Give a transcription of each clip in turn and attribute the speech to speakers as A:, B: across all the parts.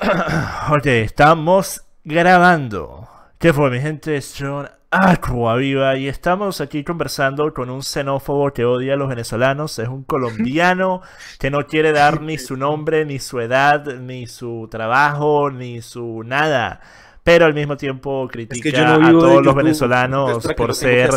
A: ok, estamos grabando. ¿Qué fue, mi gente? Son Viva y estamos aquí conversando con un xenófobo que odia a los venezolanos. Es un colombiano que no quiere dar ni su nombre, ni su edad, ni su trabajo, ni su nada pero al mismo tiempo critica a todos los venezolanos por ser,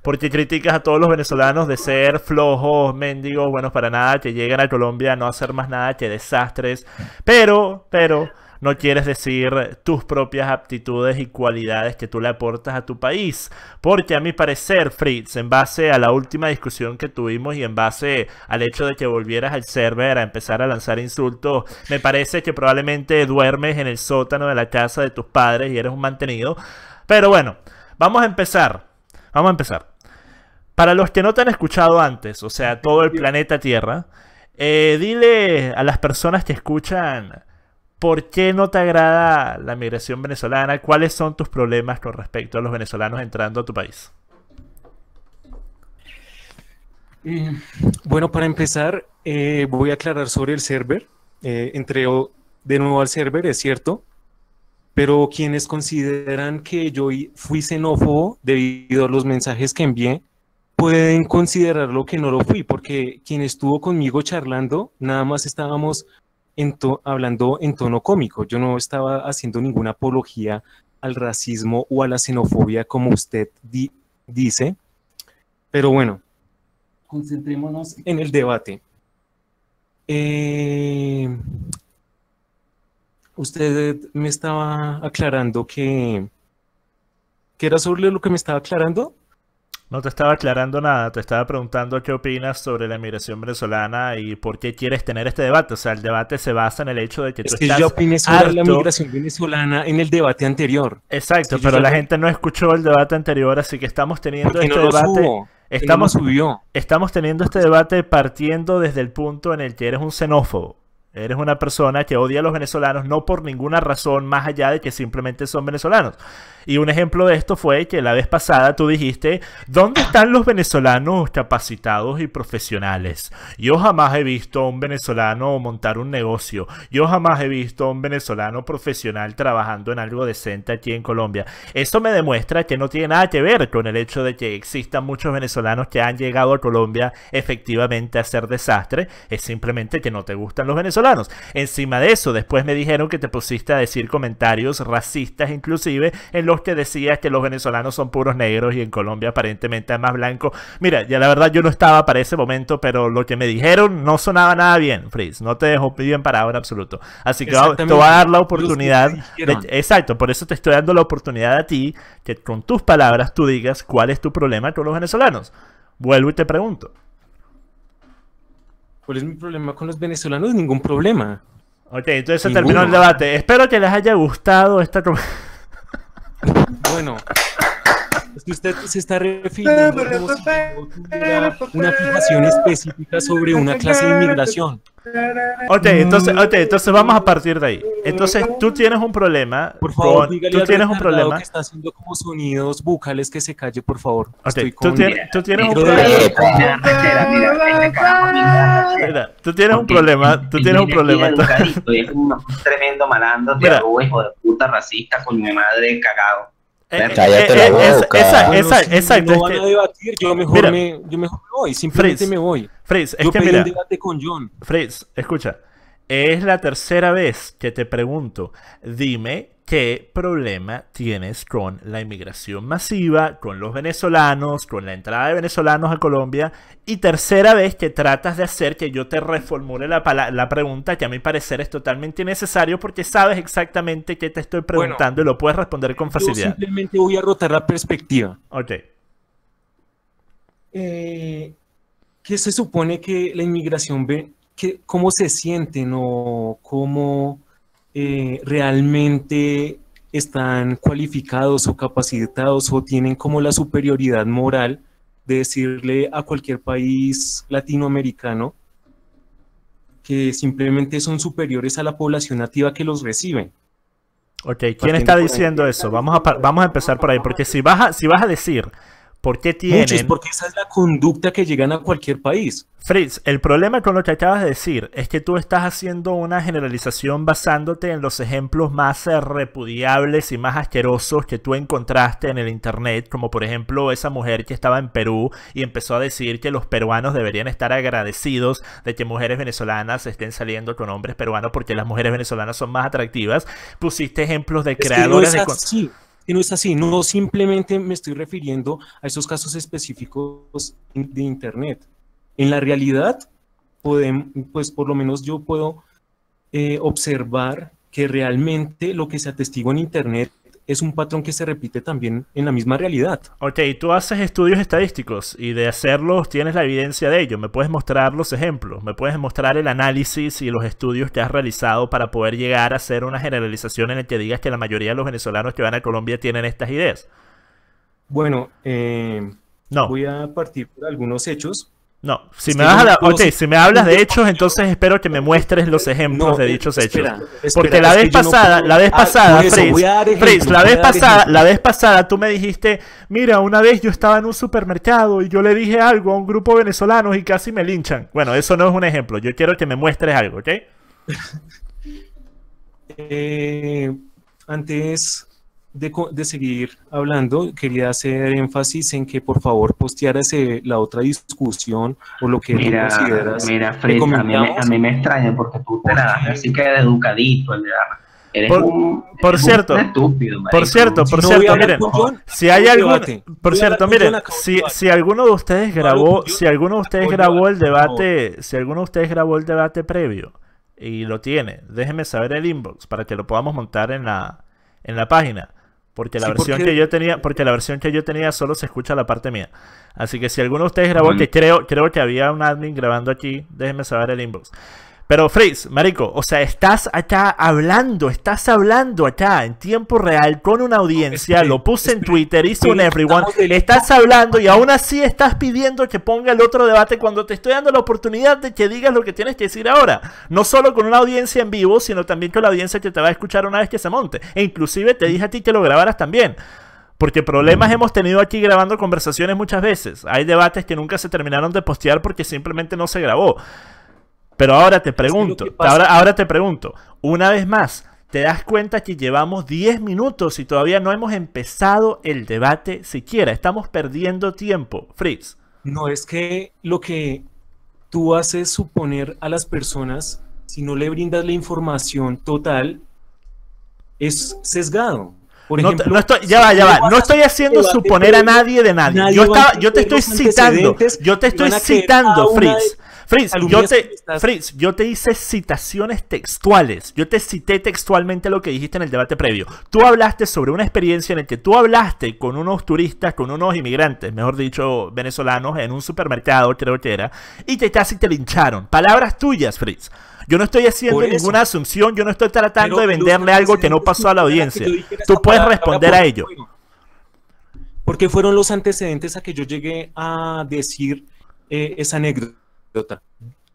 A: porque criticas a todos los venezolanos de ser flojos, mendigos, buenos para nada, que llegan a Colombia a no hacer más nada que desastres, pero, pero no quieres decir tus propias aptitudes y cualidades que tú le aportas a tu país. Porque a mi parecer, Fritz, en base a la última discusión que tuvimos y en base al hecho de que volvieras al server a empezar a lanzar insultos, me parece que probablemente duermes en el sótano de la casa de tus padres y eres un mantenido. Pero bueno, vamos a empezar. Vamos a empezar. Para los que no te han escuchado antes, o sea, todo el planeta Tierra, eh, dile a las personas que escuchan ¿Por qué no te agrada la migración venezolana? ¿Cuáles son tus problemas con respecto a los venezolanos
B: entrando a tu país? bueno, para empezar, eh, voy a aclarar sobre el server. Eh, entré de nuevo al server, es cierto, pero quienes consideran que yo fui xenófobo debido a los mensajes que envié, pueden considerarlo que no lo fui, porque quien estuvo conmigo charlando, nada más estábamos hablando en tono cómico. Yo no estaba haciendo ninguna apología al racismo o a la xenofobia como usted dice. Pero bueno, concentrémonos en el debate. Eh, usted me estaba aclarando que, que era sobre lo que me estaba aclarando.
A: No te estaba aclarando nada, te estaba preguntando qué opinas sobre la inmigración venezolana y por qué quieres tener este debate. O sea, el debate se basa en el hecho de que es tú que yo sobre la migración
B: venezolana en el debate anterior. Exacto, pero la gente no escuchó el debate
A: anterior, así que estamos teniendo este debate. Estamos, subió? estamos teniendo este debate partiendo desde el punto en el que eres un xenófobo. Eres una persona que odia a los venezolanos no por ninguna razón más allá de que simplemente son venezolanos. Y un ejemplo de esto fue que la vez pasada tú dijiste, ¿dónde están los venezolanos capacitados y profesionales? Yo jamás he visto a un venezolano montar un negocio. Yo jamás he visto a un venezolano profesional trabajando en algo decente aquí en Colombia. eso me demuestra que no tiene nada que ver con el hecho de que existan muchos venezolanos que han llegado a Colombia efectivamente a ser desastre. Es simplemente que no te gustan los venezolanos Encima de eso, después me dijeron que te pusiste a decir comentarios racistas inclusive en los que decías que los venezolanos son puros negros y en Colombia aparentemente es más blanco. Mira, ya la verdad yo no estaba para ese momento, pero lo que me dijeron no sonaba nada bien, Fritz. No te dejó bien parado en absoluto. Así que te voy a dar la oportunidad. exacto, por eso te estoy dando la oportunidad a ti que con tus palabras tú digas cuál es tu problema con los venezolanos. Vuelvo y te pregunto.
B: ¿Cuál es mi problema con los venezolanos? Ningún problema. Ok, entonces se terminó el debate.
A: Espero que les haya gustado esta...
B: bueno. Es que usted se está refiriendo a una fijación específica sobre una clase de inmigración. Ok, entonces, okay, entonces vamos a partir de ahí.
A: Entonces tú tienes un problema. Por favor, tú tienes un problema. Que
B: está haciendo como sonidos bucales que se calle, por favor. Okay, tú, tienes, tú tienes un problema. tú tienes un problema. Tú tienes un problema. Estoy un tremendo
A: malandro, de puta racista con mi madre cagado. Eh, eh, Cállate eh, Esa, esa, bueno, exacto. Si no van a debatir, yo mejor, mira, me,
B: yo mejor me voy, simplemente Fritz, me voy. Fritz, es yo que pedí mira, un debate con John.
A: Fritz, escucha, es la tercera vez que te pregunto, dime qué problema tienes con la inmigración masiva, con los venezolanos, con la entrada de venezolanos a Colombia. Y tercera vez que tratas de hacer que yo te reformule la, pregunta, que a mi parecer es totalmente innecesario porque sabes exactamente qué te estoy preguntando y lo puedes responder con facilidad.
B: simplemente voy a rotar la perspectiva. Ok. Eh, ¿Qué se supone que la inmigración ve? ¿Cómo se sienten o cómo eh, realmente están cualificados o capacitados o tienen como la superioridad moral de decirle a cualquier país latinoamericano que simplemente son superiores a la población nativa que los reciben. Ok, ¿quién está diciendo
A: eso? Vamos a, vamos a empezar por ahí, porque si vas a, si vas a decir qué tienen... Muchos, porque esa es la conducta que llegan a cualquier país. Fritz, el problema con lo que acabas de decir es que tú estás haciendo una generalización basándote en los ejemplos más repudiables y más asquerosos que tú encontraste en el internet, como por ejemplo esa mujer que estaba en Perú y empezó a decir que los peruanos deberían estar agradecidos de que mujeres venezolanas estén saliendo con hombres peruanos porque las mujeres venezolanas son más atractivas. Pusiste ejemplos de creadores
B: y no es así, no simplemente me estoy refiriendo a esos casos específicos de Internet. En la realidad, pues por lo menos yo puedo eh, observar que realmente lo que se atestigua en Internet es un patrón que se repite también en la misma realidad.
A: Ok, tú haces estudios estadísticos y de hacerlos tienes la evidencia de ello. ¿Me puedes mostrar los ejemplos? ¿Me puedes mostrar el análisis y los estudios que has realizado para poder llegar a hacer una generalización en el que digas que la mayoría de los venezolanos que van a Colombia tienen estas ideas?
B: Bueno, eh, no. voy a partir por algunos hechos no, si me, hablas de
A: hechos, entonces espero que me muestres los ejemplos de dichos hechos. Porque la vez ah, pasada, la vez pasada, la vez pasada, la vez pasada tú me dijiste, mira, una vez yo estaba en un supermercado y yo le dije algo a un grupo venezolano y casi me linchan.
B: Bueno, eso no es un ejemplo. Yo quiero que me muestres algo, ¿ok? Eh, antes de, seguir hablando, quería hacer énfasis en que por favor ese la otra discusión o lo que mira, Mira, Fred, a, mí, me extraña porque tú te así que educadito,
A: por, cierto, por cierto, por cierto, miren, si hay algo por cierto, miren, si, si alguno de ustedes grabó, si alguno de ustedes grabó el debate, si alguno de ustedes grabó el debate previo y lo tiene, déjenme saber el inbox para que lo podamos montar en en la página. Porque la versión que yo tenía, porque la versión que yo tenía solo se escucha la parte mía. Así que si alguno de ustedes grabó, que creo, creo que había un admin grabando aquí, déjenme saber el inbox. Pero Freeze, marico, o sea, estás acá hablando, estás hablando acá en tiempo real con una audiencia, lo puse en Twitter, hice un everyone, estás hablando y aún así estás pidiendo que ponga el otro debate cuando te estoy dando la oportunidad de que digas lo que tienes que decir ahora. No solo con una audiencia en vivo, sino también con la audiencia que te va a escuchar una vez que se monte. E inclusive te dije a ti que lo grabaras también. Porque problemas mm. hemos tenido aquí grabando conversaciones muchas veces. Hay debates que nunca se terminaron de postear porque simplemente no se grabó. Pero ahora te pregunto, ahora, te pregunto, una vez más, te das cuenta que llevamos 10 minutos y todavía no hemos empezado el debate siquiera.
B: Estamos perdiendo tiempo, Fritz. No es que lo que tú haces suponer a las personas, si no le brindas la información total, es sesgado. no, estoy, ya va, ya va. No estoy haciendo suponer a nadie de nadie. yo, yo te estoy citando. Yo te estoy citando, Fritz.
A: Fritz, yo te, hice citaciones textuales. Yo te cité textualmente lo que dijiste en el debate previo. Tú hablaste sobre una experiencia en la que tú hablaste con unos turistas, con unos inmigrantes, mejor dicho, venezolanos, en un supermercado, creo que y te casi te lincharon. Palabras tuyas, Fritz. Yo no estoy haciendo ninguna asunción, yo no estoy tratando de venderle
B: algo que no pasó a la audiencia. Tú puedes responder a ello. Porque fueron los antecedentes a que yo llegué a decir eh, esa anécdota.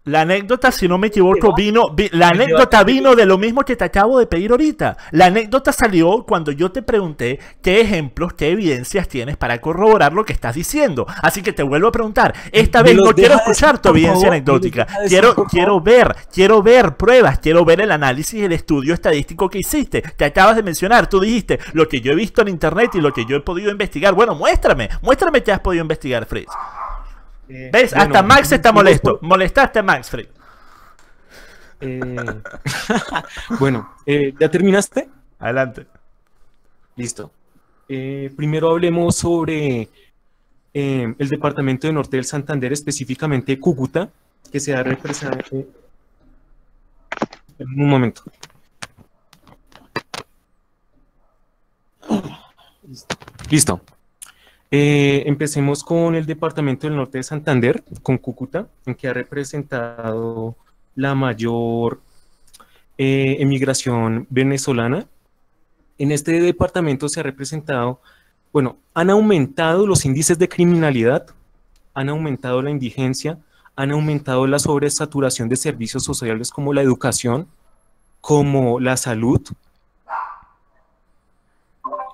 B: La anécdota, si no me equivoco, vino, la anécdota vino de
A: lo mismo que te acabo de pedir ahorita. La anécdota salió cuando yo te pregunté qué ejemplos, qué evidencias tienes para corroborar lo que estás diciendo. Así que te vuelvo a preguntar, esta vez no quiero escuchar tu evidencia anecdótica. quiero, quiero ver, quiero ver pruebas, quiero ver el análisis, el estudio estadístico que hiciste. Te acabas de mencionar, tú dijiste lo que yo he visto en internet y lo que yo he podido investigar. Bueno, muéstrame, muéstrame qué has podido investigar, Fritz. Eh, ¿Ves? Hasta Max está molesto. Molestaste
B: a Max, Fred. Eh, bueno, eh, ¿ya terminaste? Adelante. Listo. primero hablemos sobre el departamento de Norte del Santander, específicamente Cúcuta, que se ha representado. Un momento. Listo. Eh, empecemos con el Departamento del Norte de Santander, con Cúcuta, en que ha representado la mayor eh, emigración venezolana. En este departamento se ha representado, bueno, han aumentado los índices de criminalidad, han aumentado la indigencia, han aumentado la sobresaturación de servicios sociales como la educación, como la salud,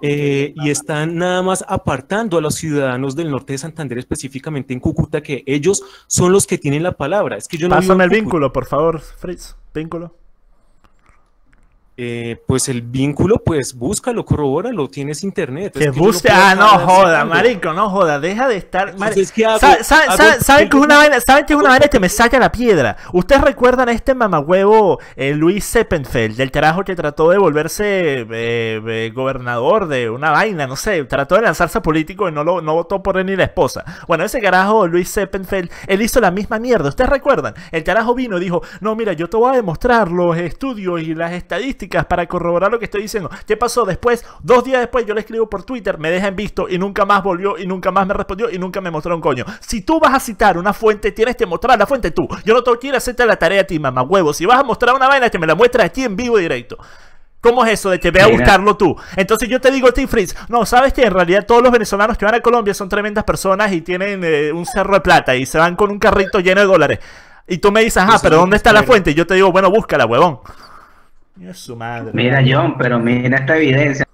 B: eh, y están nada más apartando a los ciudadanos del norte de Santander, específicamente en Cúcuta, que ellos son los que tienen la palabra. Es que yo no Pásame el vínculo,
A: por favor, Fritz. Vínculo.
B: Eh, pues el vínculo, pues búscalo, corrobóralo, tienes internet. Que busque, ah, no joda, marico, no joda, deja de estar. ¿Saben que es una
A: vaina? que me saca la piedra? ¿Ustedes recuerdan a este mamahuevo eh, Luis Seppenfeld, del carajo que trató de volverse eh, gobernador de una vaina, no sé, trató de lanzarse a político y no, lo, no votó por él ni la esposa? Bueno, ese carajo Luis Seppenfeld, él hizo la misma mierda, ¿ustedes recuerdan? El carajo vino y dijo, no, mira, yo te voy a demostrar los estudios y las estadísticas para corroborar lo que estoy diciendo. ¿Qué pasó? Después, dos días después, yo le escribo por Twitter, me deja en visto y nunca más volvió y nunca más me respondió y nunca me mostró un coño. Si tú vas a citar una fuente, tienes que mostrar la fuente tú. Yo no tengo que ir a hacerte la tarea a ti, mamá huevo. Si vas a mostrar una vaina, que me la muestras aquí en vivo directo. ¿Cómo es eso de que ve a buscarlo tú? Entonces yo te digo, Tim Fritz, no, sabes que en realidad todos los venezolanos que van a Colombia son tremendas personas y tienen eh, un cerro de plata y se van con un carrito lleno de dólares. Y tú me dices, ah, pero ¿dónde está la fuente? Y yo te digo, bueno, búscala, huevón. Mira John,
B: pero mira esta evidencia.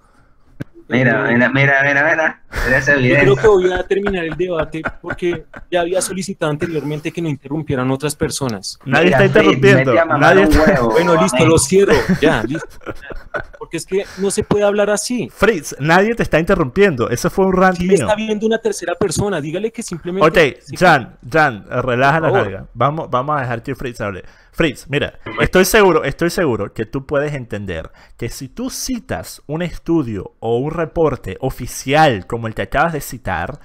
A: Mira, mira, mira,
B: mira, Yo creo que voy a terminar el debate porque ya había solicitado anteriormente que no interrumpieran otras personas. Nadie está interrumpiendo. bueno, listo, lo cierro. Ya, listo. Porque es que no se puede hablar así. Fritz, nadie te está interrumpiendo. Eso fue un rant está viendo una tercera persona. Dígale que simplemente... Ok, Jan,
A: Jan, relaja la Vamos, vamos a dejar que Fritz hable. Fritz, mira, estoy seguro, estoy seguro que tú puedes entender que si tú citas un estudio o un reporte oficial como el que acabas de citar,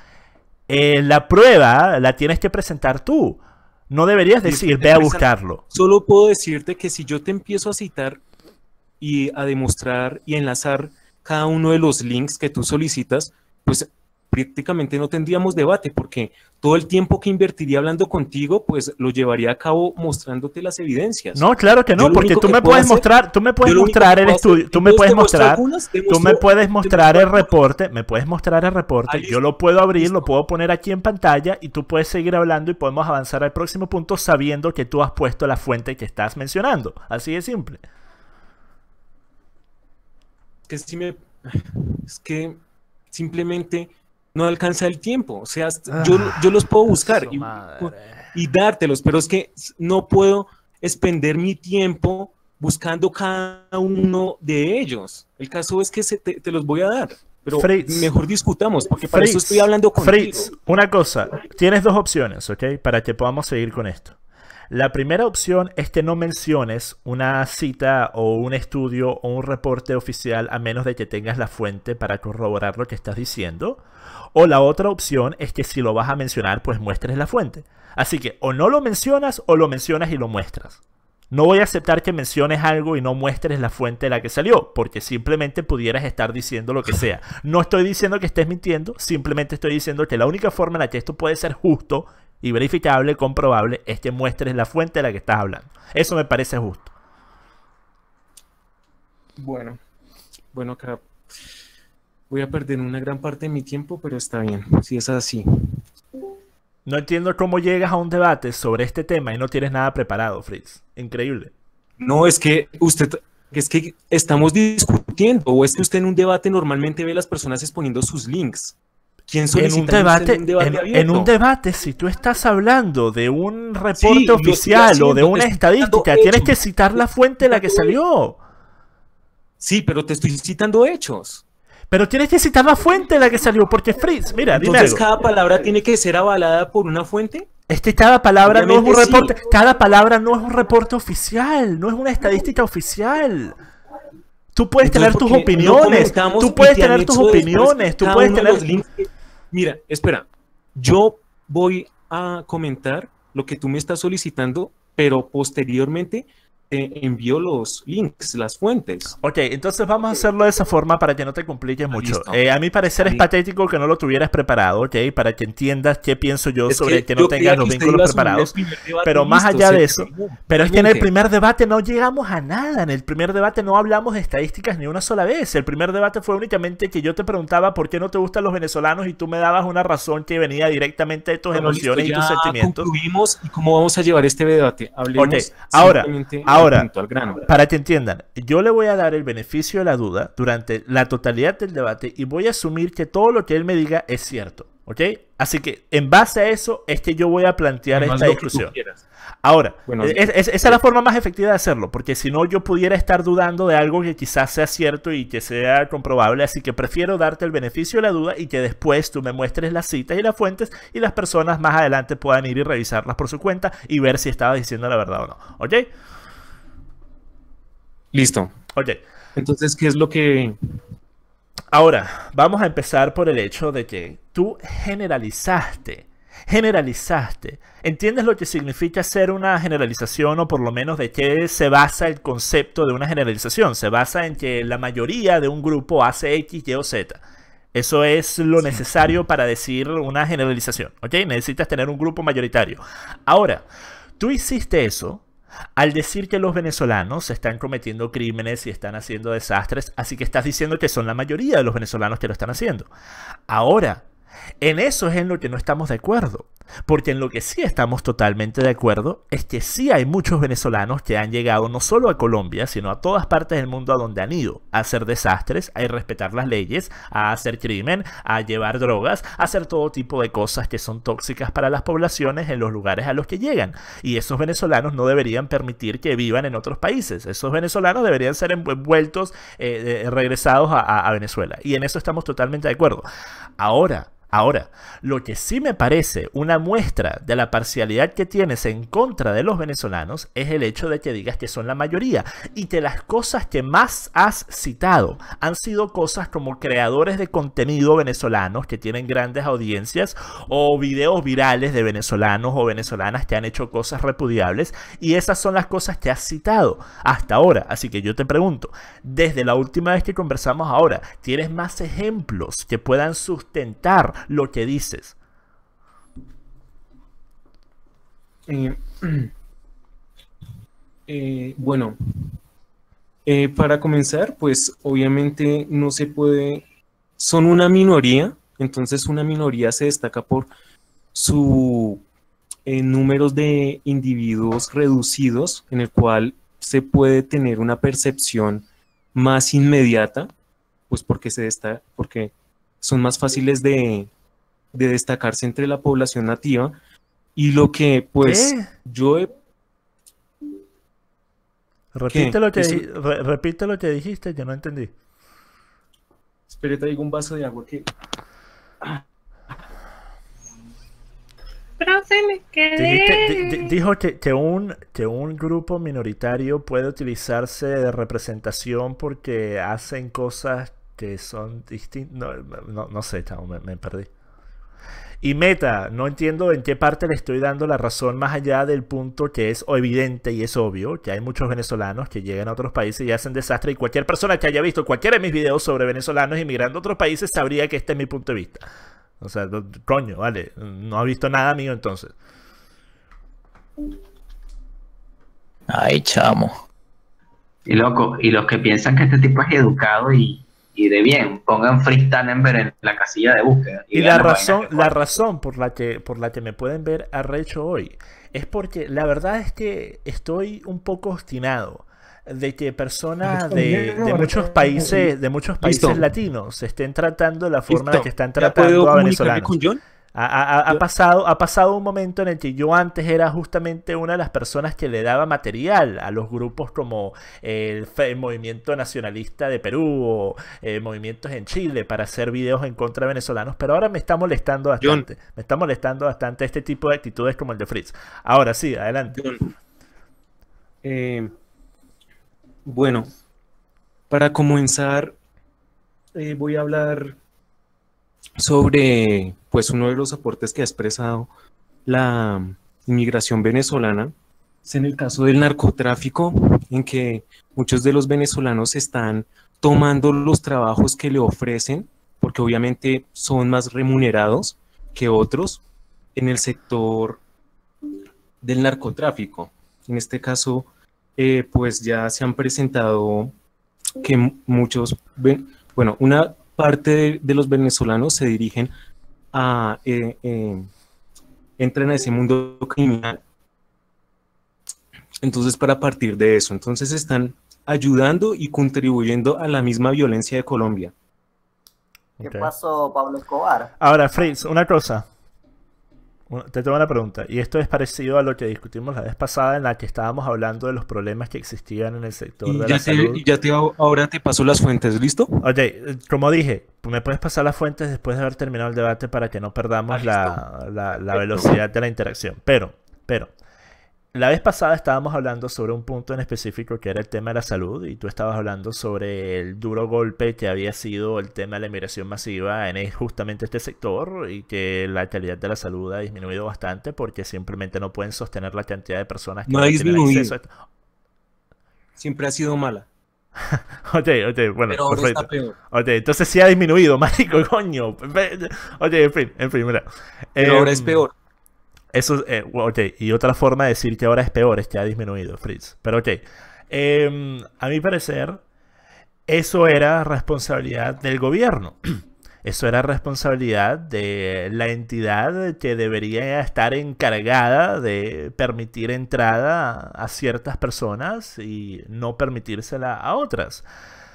A: eh, la prueba la tienes que presentar tú. No deberías decir, ve a buscarlo.
B: Solo puedo decirte que si yo te empiezo a citar y a demostrar y enlazar cada uno de los links que tú solicitas, pues prácticamente no tendríamos debate porque todo el tiempo que invertiría hablando contigo, pues lo llevaría a cabo mostrándote las evidencias. No, claro que no, porque tú me puedes mostrar, tú me puedes mostrar el estudio, tú me puedes mostrar, tú me
A: puedes mostrar el reporte, me puedes mostrar el reporte, yo lo puedo abrir, lo puedo poner aquí en pantalla y tú puedes seguir hablando y podemos avanzar al próximo punto sabiendo que tú has puesto la fuente que estás mencionando. Así de simple.
B: es que simplemente no alcanza el tiempo. O sea, yo, ah, los puedo buscar y, dártelos, pero es que no puedo expender mi tiempo buscando cada uno de ellos. El caso es que se te, los voy a dar. Pero mejor discutamos, porque para eso estoy hablando con Fritz,
A: una cosa, tienes dos opciones, ¿ok? Para que podamos seguir con esto. La primera opción es que no menciones una cita o un estudio o un reporte oficial a menos de que tengas la fuente para corroborar lo que estás diciendo. O la otra opción es que si lo vas a mencionar, pues muestres la fuente. Así que o no lo mencionas o lo mencionas y lo muestras. No voy a aceptar que menciones algo y no muestres la fuente de la que salió, porque simplemente pudieras estar diciendo lo que sea. No estoy diciendo que estés mintiendo, simplemente estoy diciendo que la única forma en la que esto puede ser justo y verificable, comprobable, este es la
B: fuente de la que estás hablando. Eso me parece justo. Bueno, bueno, cara, Voy a perder una gran parte de mi tiempo, pero está bien, si es así. No entiendo cómo llegas a un debate sobre este tema y no
A: tienes nada preparado, Fritz. Increíble.
B: No, es que usted, es que estamos discutiendo, o es que usted en un debate normalmente ve a las personas exponiendo sus links en un debate, en un debate, si tú estás hablando de un reporte oficial o de una estadística, tienes que citar la fuente de la que salió. Sí, pero te estoy citando hechos. Pero tienes que citar la fuente de la que salió, porque Fritz, mira, dime cada palabra tiene que ser avalada por una fuente. Es cada palabra no es un reporte,
A: cada palabra no es un reporte oficial, no es una estadística oficial. Tú puedes tener tus opiniones, tú puedes tener tus opiniones, tú puedes tener
B: Mira, espera, yo voy a comentar lo que tú me estás solicitando, pero posteriormente envió los links, las fuentes. Ok,
A: entonces vamos a hacerlo de esa forma para que no te compliques ah, mucho.
B: Eh, a mi parecer es patético que no lo tuvieras preparado,
A: ok, para que entiendas qué pienso yo sobre que, no tengas los vínculos preparados. Pero más allá de eso, pero es que en el primer debate no llegamos a nada, en el primer debate no hablamos de estadísticas ni una sola vez. El primer debate fue únicamente que yo te preguntaba por qué no te gustan los venezolanos y tú me dabas una razón que venía directamente de tus emociones y tus sentimientos.
B: Concluimos cómo vamos a llevar este debate. Hablemos ahora, ahora Ahora, para que entiendan,
A: yo le voy a dar el beneficio de la duda durante la totalidad del debate y voy a asumir que todo lo que él me diga es cierto. ¿Ok? Así que en base a eso es que yo voy a plantear esta discusión. Ahora, esa es la forma más efectiva de hacerlo, porque si no yo pudiera estar dudando de algo que quizás sea cierto y que sea comprobable, así que prefiero darte el beneficio de la duda y que después tú me muestres las citas y las fuentes y las personas más adelante puedan ir y revisarlas por su cuenta y ver si estaba diciendo la verdad o no. ¿Ok? Listo. Oye. Entonces, ¿qué es lo que... Ahora, vamos a empezar por el hecho de que tú generalizaste, generalizaste. ¿Entiendes lo que significa hacer una generalización o por lo menos de qué se basa el concepto de una generalización? Se basa en que la mayoría de un grupo hace X, Y o Z. Eso es lo necesario para decir una generalización, ¿ok? Necesitas tener un grupo mayoritario. Ahora, tú hiciste eso al decir que los venezolanos están cometiendo crímenes y están haciendo desastres, así que estás diciendo que son la mayoría de los venezolanos que lo están haciendo. Ahora, en eso es en lo que no estamos de acuerdo. Porque en lo que sí estamos totalmente de acuerdo es que sí hay muchos venezolanos que han llegado no solo a Colombia, sino a todas partes del mundo a donde han ido, a hacer desastres, a irrespetar las leyes, a hacer crimen, a llevar drogas, a hacer todo tipo de cosas que son tóxicas para las poblaciones en los lugares a los que llegan. Y esos venezolanos no deberían permitir que vivan en otros países. Esos venezolanos deberían ser envueltos, eh, eh, regresados a Venezuela. Y en eso estamos totalmente de acuerdo. Ahora, Ahora, lo que sí me parece una muestra de la parcialidad que tienes en contra de los venezolanos es el hecho de que digas que son la mayoría y que las cosas que más has citado han sido cosas como creadores de contenido venezolanos que tienen grandes audiencias o videos virales de venezolanos o venezolanas que han hecho cosas repudiables y esas son las cosas que has citado hasta ahora. Así que yo te pregunto, desde la última vez que conversamos ahora, ¿tienes más ejemplos que puedan sustentar lo que
B: dices. Eh, eh, bueno, eh, para comenzar, pues obviamente no se puede, son una minoría, entonces una minoría se destaca por su número de individuos reducidos, en el cual se puede tener una percepción más inmediata, pues porque se porque son más fáciles de, de destacarse entre la población nativa y lo que pues yo he... Repite lo, que,
A: lo que dijiste, yo no entendí. Espera, te digo un vaso de agua que... dijo que, un, que un grupo minoritario puede utilizarse de representación porque hacen cosas que son distintas. No, sé, me perdí. Y meta, no entiendo en qué parte le estoy dando la razón más allá del punto que es evidente y es obvio, que hay muchos venezolanos que llegan a otros países y hacen desastre y cualquier persona que haya visto cualquiera de mis videos sobre venezolanos inmigrando a otros países sabría que este es mi punto de vista. O sea, coño, vale, no ha visto nada mío entonces.
B: Ay, chamo.
A: Y loco, y los que piensan que este tipo es educado y y de bien, pongan freestyle en la casilla de búsqueda. Y, la razón, la razón por la que por la que me pueden ver arrecho hoy es porque la verdad es que estoy un poco obstinado de que personas de, muchos países de muchos países latinos estén tratando la forma que están tratando a venezolanos. Ha, pasado, ha pasado un momento en el que yo antes era justamente una de las personas que le daba material a los grupos como eh, el, movimiento nacionalista de Perú o eh, movimientos en Chile para hacer videos en contra de venezolanos, pero ahora me está molestando bastante. me está molestando bastante este tipo de actitudes como el de Fritz. Ahora sí, adelante.
B: Eh, bueno, para comenzar, voy a hablar sobre pues uno de los aportes que ha expresado la inmigración venezolana es en el caso del narcotráfico en que muchos de los venezolanos están tomando los trabajos que le ofrecen porque obviamente son más remunerados que otros en el sector del narcotráfico en este caso eh, pues ya se han presentado que muchos bueno una parte de, los venezolanos se dirigen a, eh, eh, entran a ese mundo criminal. Entonces, para partir de eso, entonces están ayudando y contribuyendo a la misma violencia de Colombia. ¿Qué pasó, Pablo Escobar? Ahora, Fritz, una cosa
A: te tengo una pregunta, y esto es parecido a lo que discutimos la vez pasada en la que estábamos hablando de los problemas que existían en el sector de la salud. Y
B: ya te, ahora te paso las fuentes, ¿listo? Oye, como dije,
A: me puedes pasar las fuentes después de haber terminado el debate para que no perdamos ah, la, la velocidad de la interacción. Pero, pero, la vez pasada estábamos hablando sobre un punto en específico que era el tema de la salud y tú estabas hablando sobre el duro golpe que había sido el tema de la inmigración masiva en justamente este sector y que la calidad de la salud ha disminuido bastante porque simplemente no pueden sostener la cantidad de personas que tienen Siempre ha sido mala. ok, bueno, Pero ahora está entonces sí ha disminuido, coño. en fin, en fin, mira. Pero ahora es em, peor. Eso, eh, y otra forma de decir que ahora es peor es que ha disminuido, Fritz. Pero ok, em, a mi parecer, eso era responsabilidad del gobierno. Eso era responsabilidad de la entidad que debería estar encargada de permitir entrada a ciertas personas y no permitírsela a otras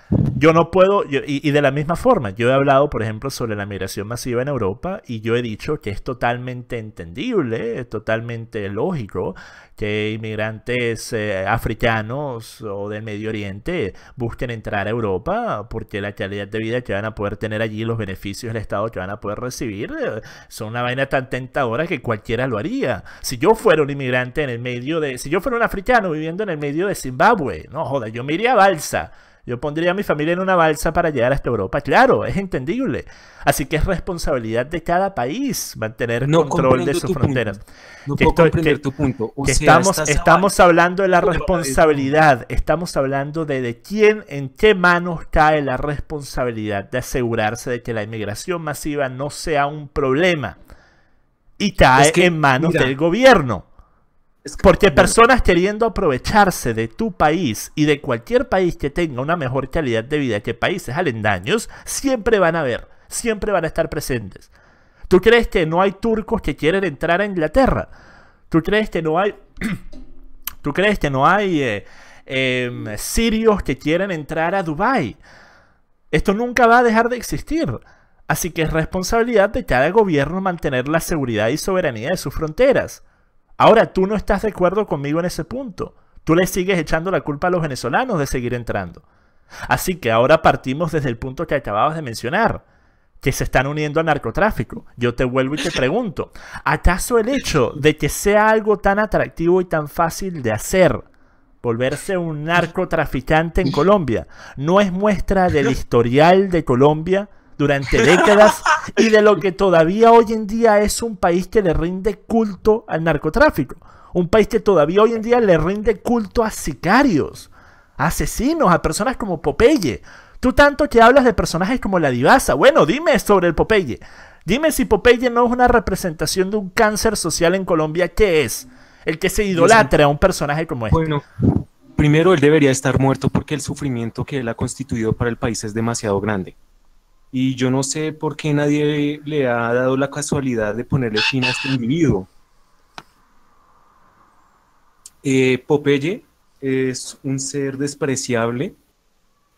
A: yo no puedo, y, de la misma forma, yo he hablado, por ejemplo, sobre la migración masiva en Europa y yo he dicho que es totalmente entendible, es totalmente lógico que inmigrantes eh, africanos o del Medio Oriente busquen entrar a Europa porque la calidad de vida que van a poder tener allí, los beneficios del Estado que van a poder recibir, eh, son una vaina tan tentadora que cualquiera lo haría. Si yo fuera un inmigrante en el medio de, si yo fuera un africano viviendo en el medio de Zimbabue, no joda, yo me iría a Balsa yo pondría a mi familia en una balsa para llegar hasta Europa. Claro, es entendible. Así que es responsabilidad de cada país mantener control de sus fronteras. No que puedo tu punto. estamos, hablando de la responsabilidad. Estamos hablando de, quién, en qué manos cae la responsabilidad de asegurarse de que la inmigración masiva no sea un problema. Y cae en manos del gobierno. Porque personas queriendo aprovecharse de tu país y de cualquier país que tenga una mejor calidad de vida que países alendaños, siempre van a ver, siempre van a estar presentes. ¿Tú crees que no hay turcos que quieren entrar a Inglaterra? ¿Tú crees que no hay... crees que no hay eh, em, sirios que quieren entrar a Dubái? Esto nunca va a dejar de existir. Así que es responsabilidad de cada gobierno mantener la seguridad y soberanía de sus fronteras. Ahora, tú no estás de acuerdo conmigo en ese punto. Tú le sigues echando la culpa a los venezolanos de seguir entrando. Así que ahora partimos desde el punto que acababas de mencionar, que se están uniendo al narcotráfico. Yo te vuelvo y te pregunto, ¿acaso el hecho de que sea algo tan atractivo y tan fácil de hacer, volverse un narcotraficante en Colombia, no es muestra del historial de Colombia durante décadas y de lo que todavía hoy en día es un país que le rinde culto al narcotráfico. Un país que todavía hoy en día le rinde culto a sicarios, a asesinos, a personas como Popeye. Tú tanto que hablas de personajes como la divasa. Bueno, dime sobre el Popeye. Dime si Popeye no es una representación de un cáncer social en Colombia que es el que se idolatra a un personaje
B: como este. Bueno, primero él debería estar muerto porque el sufrimiento que él ha constituido para el país es demasiado grande. Y yo no sé por qué nadie le ha dado la casualidad de ponerle fin a este individuo. Eh, Popeye es un ser despreciable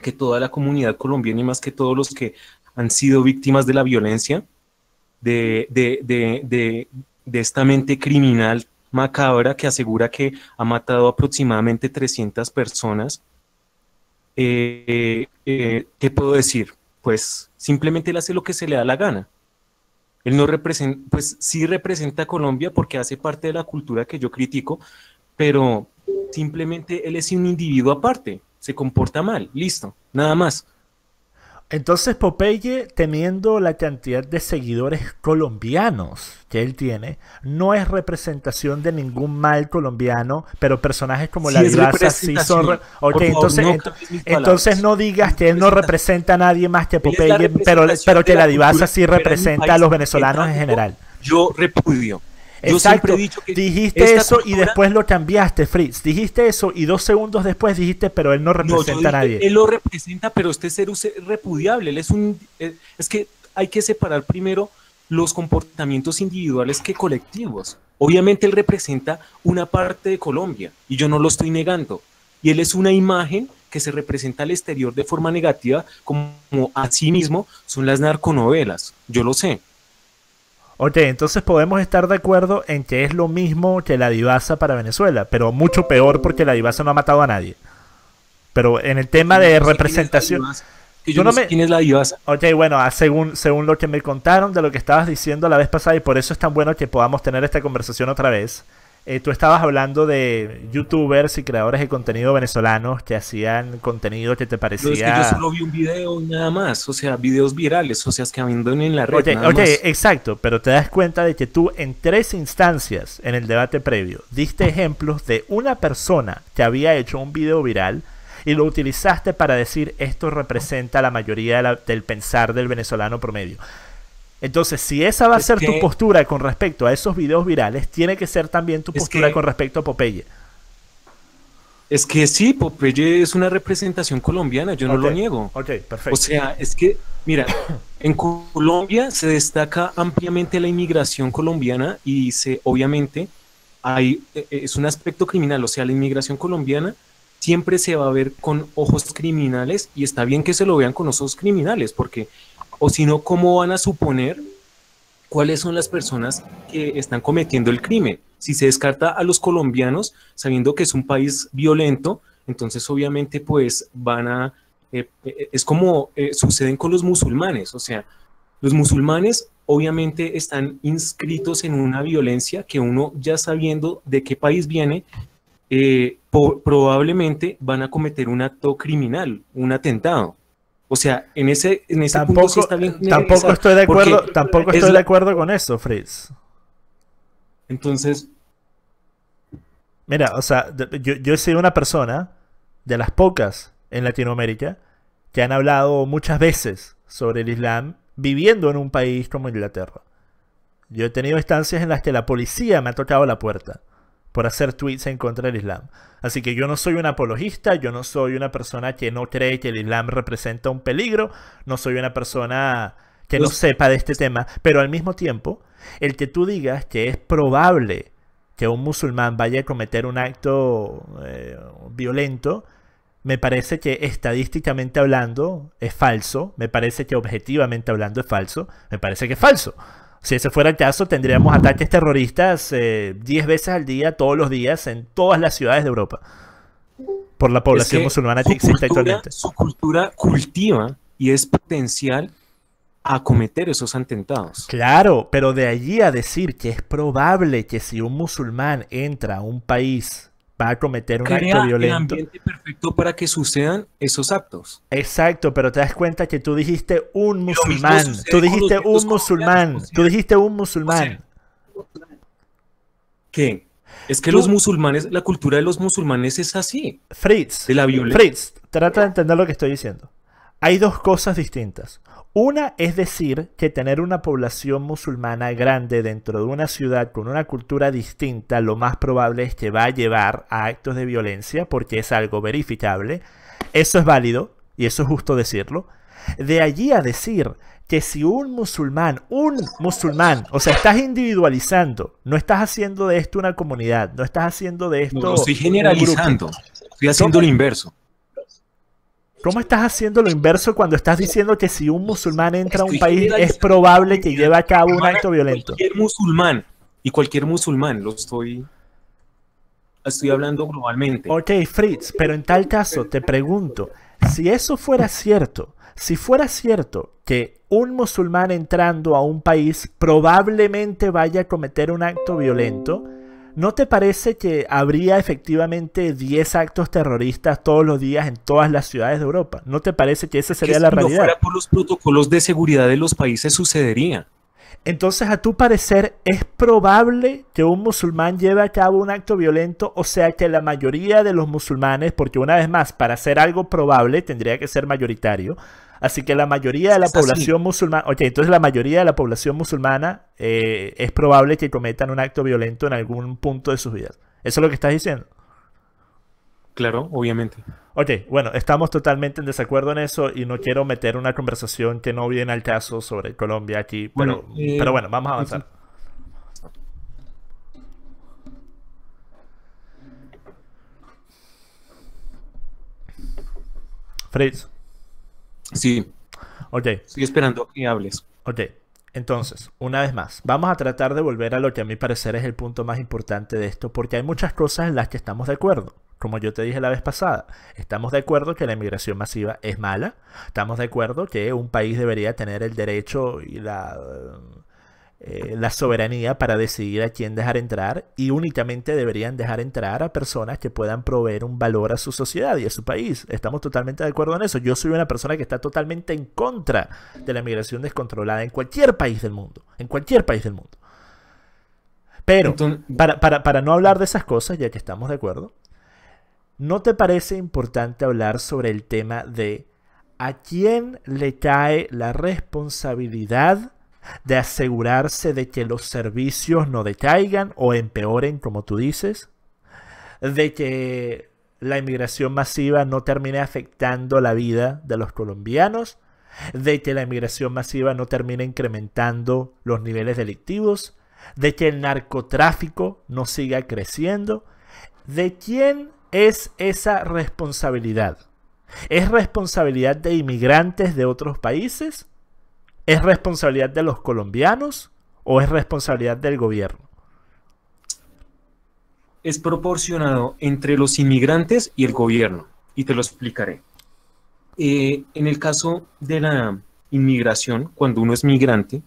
B: que toda la comunidad colombiana y más que todos los que han sido víctimas de la violencia, de, esta mente criminal macabra que asegura que ha matado aproximadamente 300 personas. Eh, eh, eh, ¿Qué puedo decir? pues simplemente él hace lo que se le da la gana. Él no representa, pues sí representa a Colombia porque hace parte de la cultura que yo critico, pero simplemente él es un individuo aparte, se comporta mal, listo, nada más. Entonces Popeye, teniendo la cantidad de seguidores colombianos
A: que él tiene, no es representación de ningún mal colombiano, pero personajes como la Divaza sí son... Okay, entonces, no entonces no digas que él no representa a nadie más que Popeye, pero, pero que la Divaza sí representa a los venezolanos en general.
B: Yo repudio Exacto. dijiste eso
A: y después lo cambiaste, Fritz. Dijiste eso y dos segundos después dijiste, pero él no representa a nadie. él lo
B: representa, pero este ser es repudiable. Él es un. Eh, es que hay que separar primero los comportamientos individuales que colectivos. Obviamente él representa una parte de Colombia y yo no lo estoy negando. Y él es una imagen que se representa al exterior de forma negativa, como, como a sí mismo son las narconovelas. Yo lo sé.
A: Ok, entonces podemos estar de acuerdo en que es lo mismo que la divasa para Venezuela, pero mucho peor porque la divasa no ha matado a nadie. Pero en el tema de representación... yo no, quién es la divasa. Ok, bueno, ah, según, según lo que me contaron de lo que estabas diciendo la vez pasada, y por eso es tan bueno que podamos tener esta conversación otra vez, eh, tú estabas hablando de youtubers y creadores de contenido venezolanos que hacían contenido que te parecía. es que yo
B: solo vi un video nada más, o sea, videos virales, o sea, es que abandonen en la red. exacto, pero te das
A: cuenta de que tú en tres instancias en el debate previo diste ejemplos de una persona que había hecho un video viral y lo utilizaste para decir esto representa la mayoría del pensar del venezolano promedio. Entonces, si esa va a ser tu postura con respecto a esos videos virales, tiene que ser también tu postura con respecto a Popeye.
B: Es que sí, Popeye es una representación colombiana, yo no lo niego. Ok, perfecto. O sea, es que, mira, en Colombia se destaca ampliamente la inmigración colombiana y se, obviamente, hay, e, e, es un aspecto criminal. O sea, la inmigración colombiana siempre se va a ver con ojos criminales y está bien que se lo vean con ojos criminales, porque o si no, ¿cómo van a suponer cuáles son las personas que están cometiendo el crimen? Si se descarta a los colombianos, sabiendo que es un país violento, entonces obviamente pues van a... Eh, eh, es como eh, suceden con los musulmanes, o sea, los musulmanes obviamente están inscritos en una violencia que uno ya sabiendo de qué país viene, probablemente van a cometer un acto criminal, un atentado. O sea, en ese, en ese tampoco, punto está bien Tampoco estoy de acuerdo, tampoco estoy de
A: acuerdo con eso, Fritz. Entonces.
B: Mira, o sea,
A: yo, yo he sido una persona de las pocas en Latinoamérica que han hablado muchas veces sobre el Islam viviendo en un país como Inglaterra. Yo he tenido estancias en las que la policía me ha tocado la puerta por hacer tweets en contra del Islam. Así que yo no soy un apologista, yo no soy una persona que no cree que el Islam representa un peligro, no soy una persona que no sepa de este tema, pero al mismo tiempo, el que tú digas que es probable que un musulmán vaya a cometer un acto eh, violento, me parece que estadísticamente hablando es falso, me parece que objetivamente hablando es falso, me parece que es falso. Si ese fuera el caso, tendríamos ataques terroristas 10 eh, veces al día, todos los días, en todas las ciudades de
B: Europa. Por la población musulmana que existe actualmente. Su cultura cultiva y es potencial a cometer esos atentados. Claro, pero de allí
A: a decir que es probable que si un musulmán entra a un país va a cometer un acto violento. El ambiente perfecto para que sucedan esos actos. Exacto, pero te das cuenta que tú dijiste un musulmán. Tú dijiste un musulmán. tú dijiste un musulmán.
B: ¿Qué? Es que los musulmanes, la cultura de los musulmanes es así. Fritz. De la violencia. Fritz,
A: trata de entender lo que estoy diciendo. Hay dos cosas distintas. Una es decir que tener una población musulmana grande dentro de una ciudad con una cultura distinta lo más probable es que va a llevar a actos de violencia porque es algo verificable. Eso es válido y eso es justo decirlo. De allí a decir que si un musulmán, un musulmán, o sea, estás individualizando, no estás haciendo de esto una comunidad, no estás haciendo de esto... No, estoy generalizando,
B: estoy haciendo lo inverso.
A: ¿Cómo estás haciendo lo inverso cuando estás diciendo que si un musulmán entra a un país es
B: probable que lleve a cabo un acto violento? Cualquier musulmán, y cualquier musulmán, lo estoy estoy hablando globalmente. Ok, Fritz, pero en tal caso te pregunto, si eso fuera cierto,
A: si fuera cierto que un musulmán entrando a un país probablemente vaya a cometer un acto violento, ¿No te parece que habría efectivamente 10 actos terroristas todos los días en todas las ciudades de Europa? ¿No te parece que esa sería la realidad? Si no fuera
B: por los protocolos de seguridad de los países sucedería.
A: Entonces, a tu parecer, ¿es probable que un musulmán lleve a cabo un acto violento? O sea, que la mayoría de los musulmanes, porque una vez más, para hacer algo probable tendría que ser mayoritario, Así que la mayoría de la población musulmana, ok, entonces la mayoría de la población musulmana eh, es probable que cometan un acto violento en algún punto de sus vidas. ¿Eso es lo que estás diciendo?
B: Claro, obviamente.
A: Ok, bueno, estamos totalmente en desacuerdo en eso y no quiero meter una conversación que no viene al caso sobre Colombia aquí, pero bueno, eh, pero bueno vamos a avanzar. Fritz. Sí. Ok. Estoy esperando que hables. Ok. Entonces, una vez más, vamos a tratar de volver a lo que a mi parecer es el punto más importante de esto, porque hay muchas cosas en las que estamos de acuerdo. Como yo te dije la vez pasada, estamos de acuerdo que la inmigración masiva es mala, estamos de acuerdo que un país debería tener el derecho y la eh, la soberanía para decidir a quién dejar entrar y únicamente deberían dejar entrar a personas que puedan proveer un valor a su sociedad y a su país. Estamos totalmente de acuerdo en eso. Yo soy una persona que está totalmente en contra de la migración descontrolada en cualquier país del mundo. En cualquier país del mundo. Pero, para, para no hablar de esas cosas, ya que estamos de acuerdo, ¿no te parece importante hablar sobre el tema de a quién le cae la responsabilidad? de asegurarse de que los servicios no decaigan o empeoren, como tú dices, de que la inmigración masiva no termine afectando la vida de los colombianos, de que la inmigración masiva no termine incrementando los niveles delictivos, de que el narcotráfico no siga creciendo. ¿De quién es esa responsabilidad? ¿Es responsabilidad de inmigrantes de otros países? ¿Es responsabilidad de los colombianos o es responsabilidad
B: del gobierno? Es proporcionado entre los inmigrantes y el gobierno, y te lo explicaré. Eh, en el caso de la inmigración, cuando uno es migrante,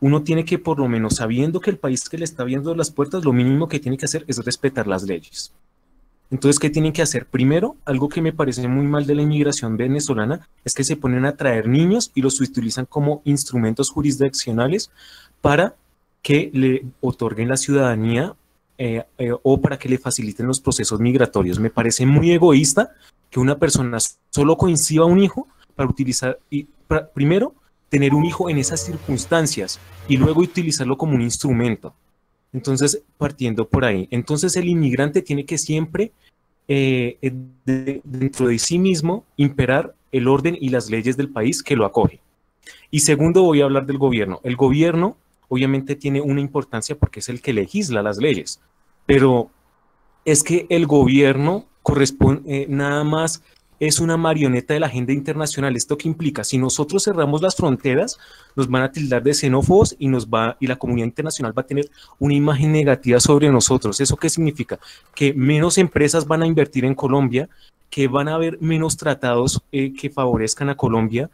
B: uno tiene que, por lo menos sabiendo que el país que le está abriendo las puertas, lo mínimo que tiene que hacer es respetar las leyes. Entonces, ¿qué tienen que hacer? Primero, algo que me parece muy mal de la inmigración venezolana es que se ponen a traer niños y los utilizan como instrumentos jurisdiccionales para que le otorguen la ciudadanía eh, eh, o para que le faciliten los procesos migratorios. Me parece muy egoísta que una persona solo coincida un hijo para utilizar, y, primero, tener un hijo en esas circunstancias y luego utilizarlo como un instrumento. Entonces, partiendo por ahí. Entonces, el inmigrante tiene que siempre, eh, eh, dentro de sí mismo, imperar el orden y las leyes del país que lo acoge. Y segundo, voy a hablar del gobierno. El gobierno, obviamente, tiene una importancia porque es el que legisla las leyes, pero es que el gobierno corresponde eh, nada más es una marioneta de la agenda internacional. ¿Esto qué implica? Si nosotros cerramos las fronteras, nos van a tildar de xenófobos y, nos va, y la comunidad internacional va a tener una imagen negativa sobre nosotros. ¿Eso qué significa? Que menos empresas van a invertir en Colombia, que van a haber menos tratados eh, que favorezcan a Colombia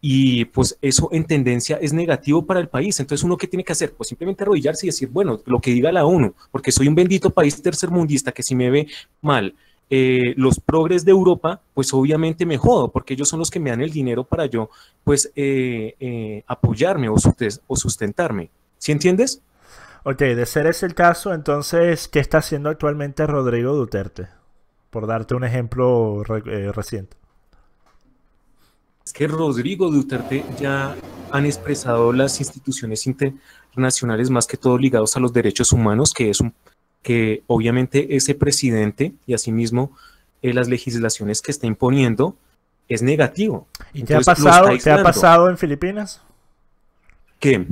B: y pues eso en tendencia es negativo para el país. Entonces, ¿uno qué tiene que hacer? Pues simplemente arrodillarse y decir, bueno, lo que diga la ONU, porque soy un bendito país tercermundista que si me ve mal, eh, los progres de Europa, pues obviamente me jodo, porque ellos son los que me dan el dinero para yo, pues, eh, eh, apoyarme o, sustentarme. ¿Sí entiendes?
A: Ok, de ser ese el caso, entonces, ¿qué está haciendo actualmente Rodrigo Duterte? Por darte un ejemplo reciente.
B: Es que Rodrigo Duterte ya han expresado las instituciones internacionales, más que todo ligados a los derechos humanos, que es un, que obviamente ese presidente y asimismo eh, las legislaciones que está imponiendo es negativo. ¿Y te ha pasado,
A: en Filipinas?
B: ¿Qué?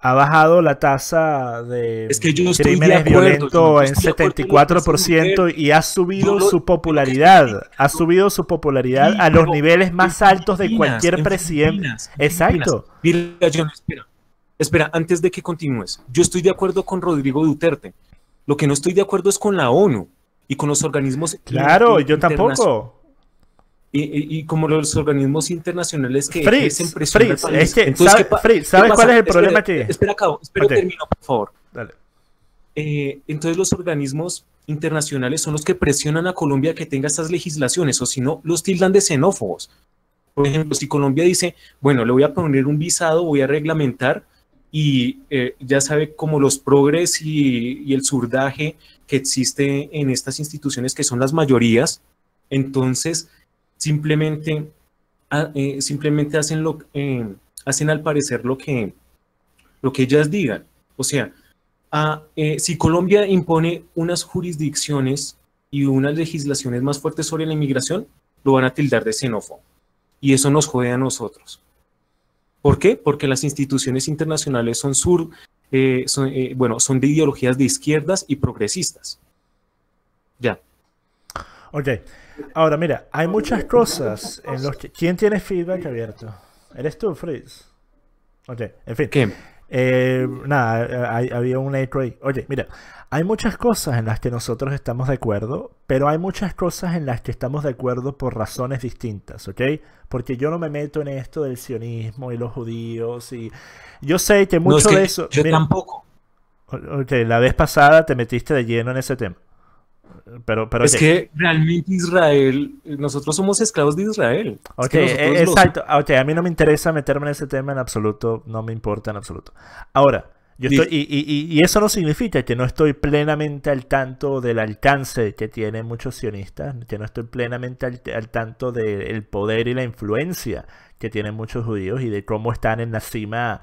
B: ha bajado la
A: tasa de es que en 74% y ha subido su popularidad. Ha subido su popularidad a los niveles más altos de cualquier presidente. Exacto.
B: Espera, antes de que continúes, yo estoy de acuerdo con Rodrigo Duterte. Lo que no estoy de acuerdo es con la ONU y con los organismos. Claro, yo tampoco. Y, como los organismos internacionales que es que, Entonces, ¿sabes cuál es el problema que... Espera, acabo, espera, termino, por favor. Dale. Eh, entonces los organismos internacionales son los que presionan a Colombia que tenga estas legislaciones, o si no, los tildan de xenófobos. Por ejemplo, si Colombia dice, bueno, le voy a poner un visado, voy a reglamentar, y eh, ya sabe como los progres y, el surdaje que existe en estas instituciones que son las mayorías, entonces simplemente, ah, eh, simplemente hacen, lo, eh, hacen al parecer lo que, lo que ellas digan. O sea, ah, si Colombia impone unas jurisdicciones y unas legislaciones más fuertes sobre la inmigración, lo van a tildar de xenófobo. Y eso nos jode a nosotros. ¿Por qué? Porque las instituciones internacionales son sur, eh, son, eh, bueno, son de ideologías de izquierdas y progresistas. Ya.
A: Ok. Ahora, mira, hay muchas cosas en los que... ¿Quién tiene feedback abierto? ¿Eres tú, Fritz? Ok, en fin. ¿Qué? Eh, nada, eh, había un eco ahí. Oye, mira, hay muchas cosas en las que nosotros estamos de acuerdo, pero hay muchas cosas en las que estamos de acuerdo por razones distintas, ¿ok? Porque yo no me meto en esto del sionismo y los judíos y... Yo sé que mucho de eso... Yo tampoco. Ok, la vez pasada te metiste de lleno en ese tema. Pero, pero es que
B: realmente Israel, nosotros somos esclavos de Israel. Ok, eh, exacto.
A: a mí no me interesa meterme en ese tema en absoluto, no me importa en absoluto. Ahora, y, eso no significa que no estoy plenamente al tanto del alcance que tienen muchos sionistas, que no estoy plenamente al, tanto del poder y la influencia
B: que tienen muchos judíos y de cómo están en la cima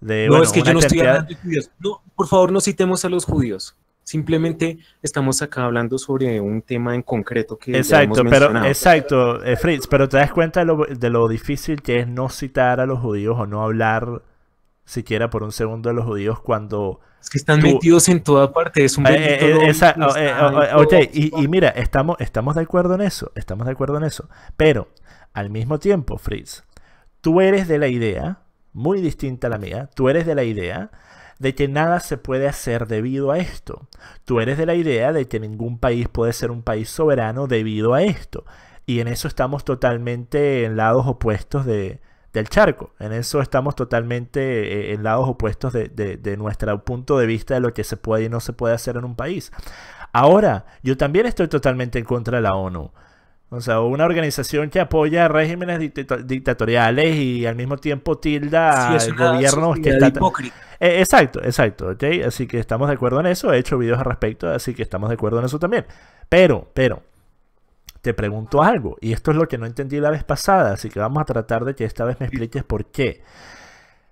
B: de... No, es que yo no estoy hablando de judíos. por favor, no citemos a los judíos. Simplemente estamos acá hablando sobre un tema en concreto que exacto, hemos pero
A: exacto, eh, Fritz, pero te das cuenta de lo, de lo difícil que es no citar a los judíos o no hablar siquiera por un segundo de los judíos cuando... Es que están metidos en toda parte, es un... Eh, Ok, y, mira, estamos, estamos de acuerdo en eso, estamos de acuerdo en eso. Pero, al mismo tiempo, Fritz, tú eres de la idea, muy distinta a la mía, tú eres de la idea de que nada se puede hacer debido a esto. Tú eres de la idea de que ningún país puede ser un país soberano debido a esto. Y en eso estamos totalmente en lados opuestos de, del charco. En eso estamos totalmente eh, en lados opuestos de, nuestro punto de vista de lo que se puede y no se puede hacer en un país. Ahora, yo también estoy totalmente en contra de la ONU. O sea, una organización que apoya regímenes dictatoriales y al mismo tiempo tilda sí, gobiernos que están... Eh, exacto, exacto, ¿ok? Así que estamos de acuerdo en eso. He hecho videos al respecto, así que estamos de acuerdo en eso también. Pero, pero, te pregunto algo, y esto es lo que no entendí la vez pasada, así que vamos a tratar de que esta vez me expliques por qué.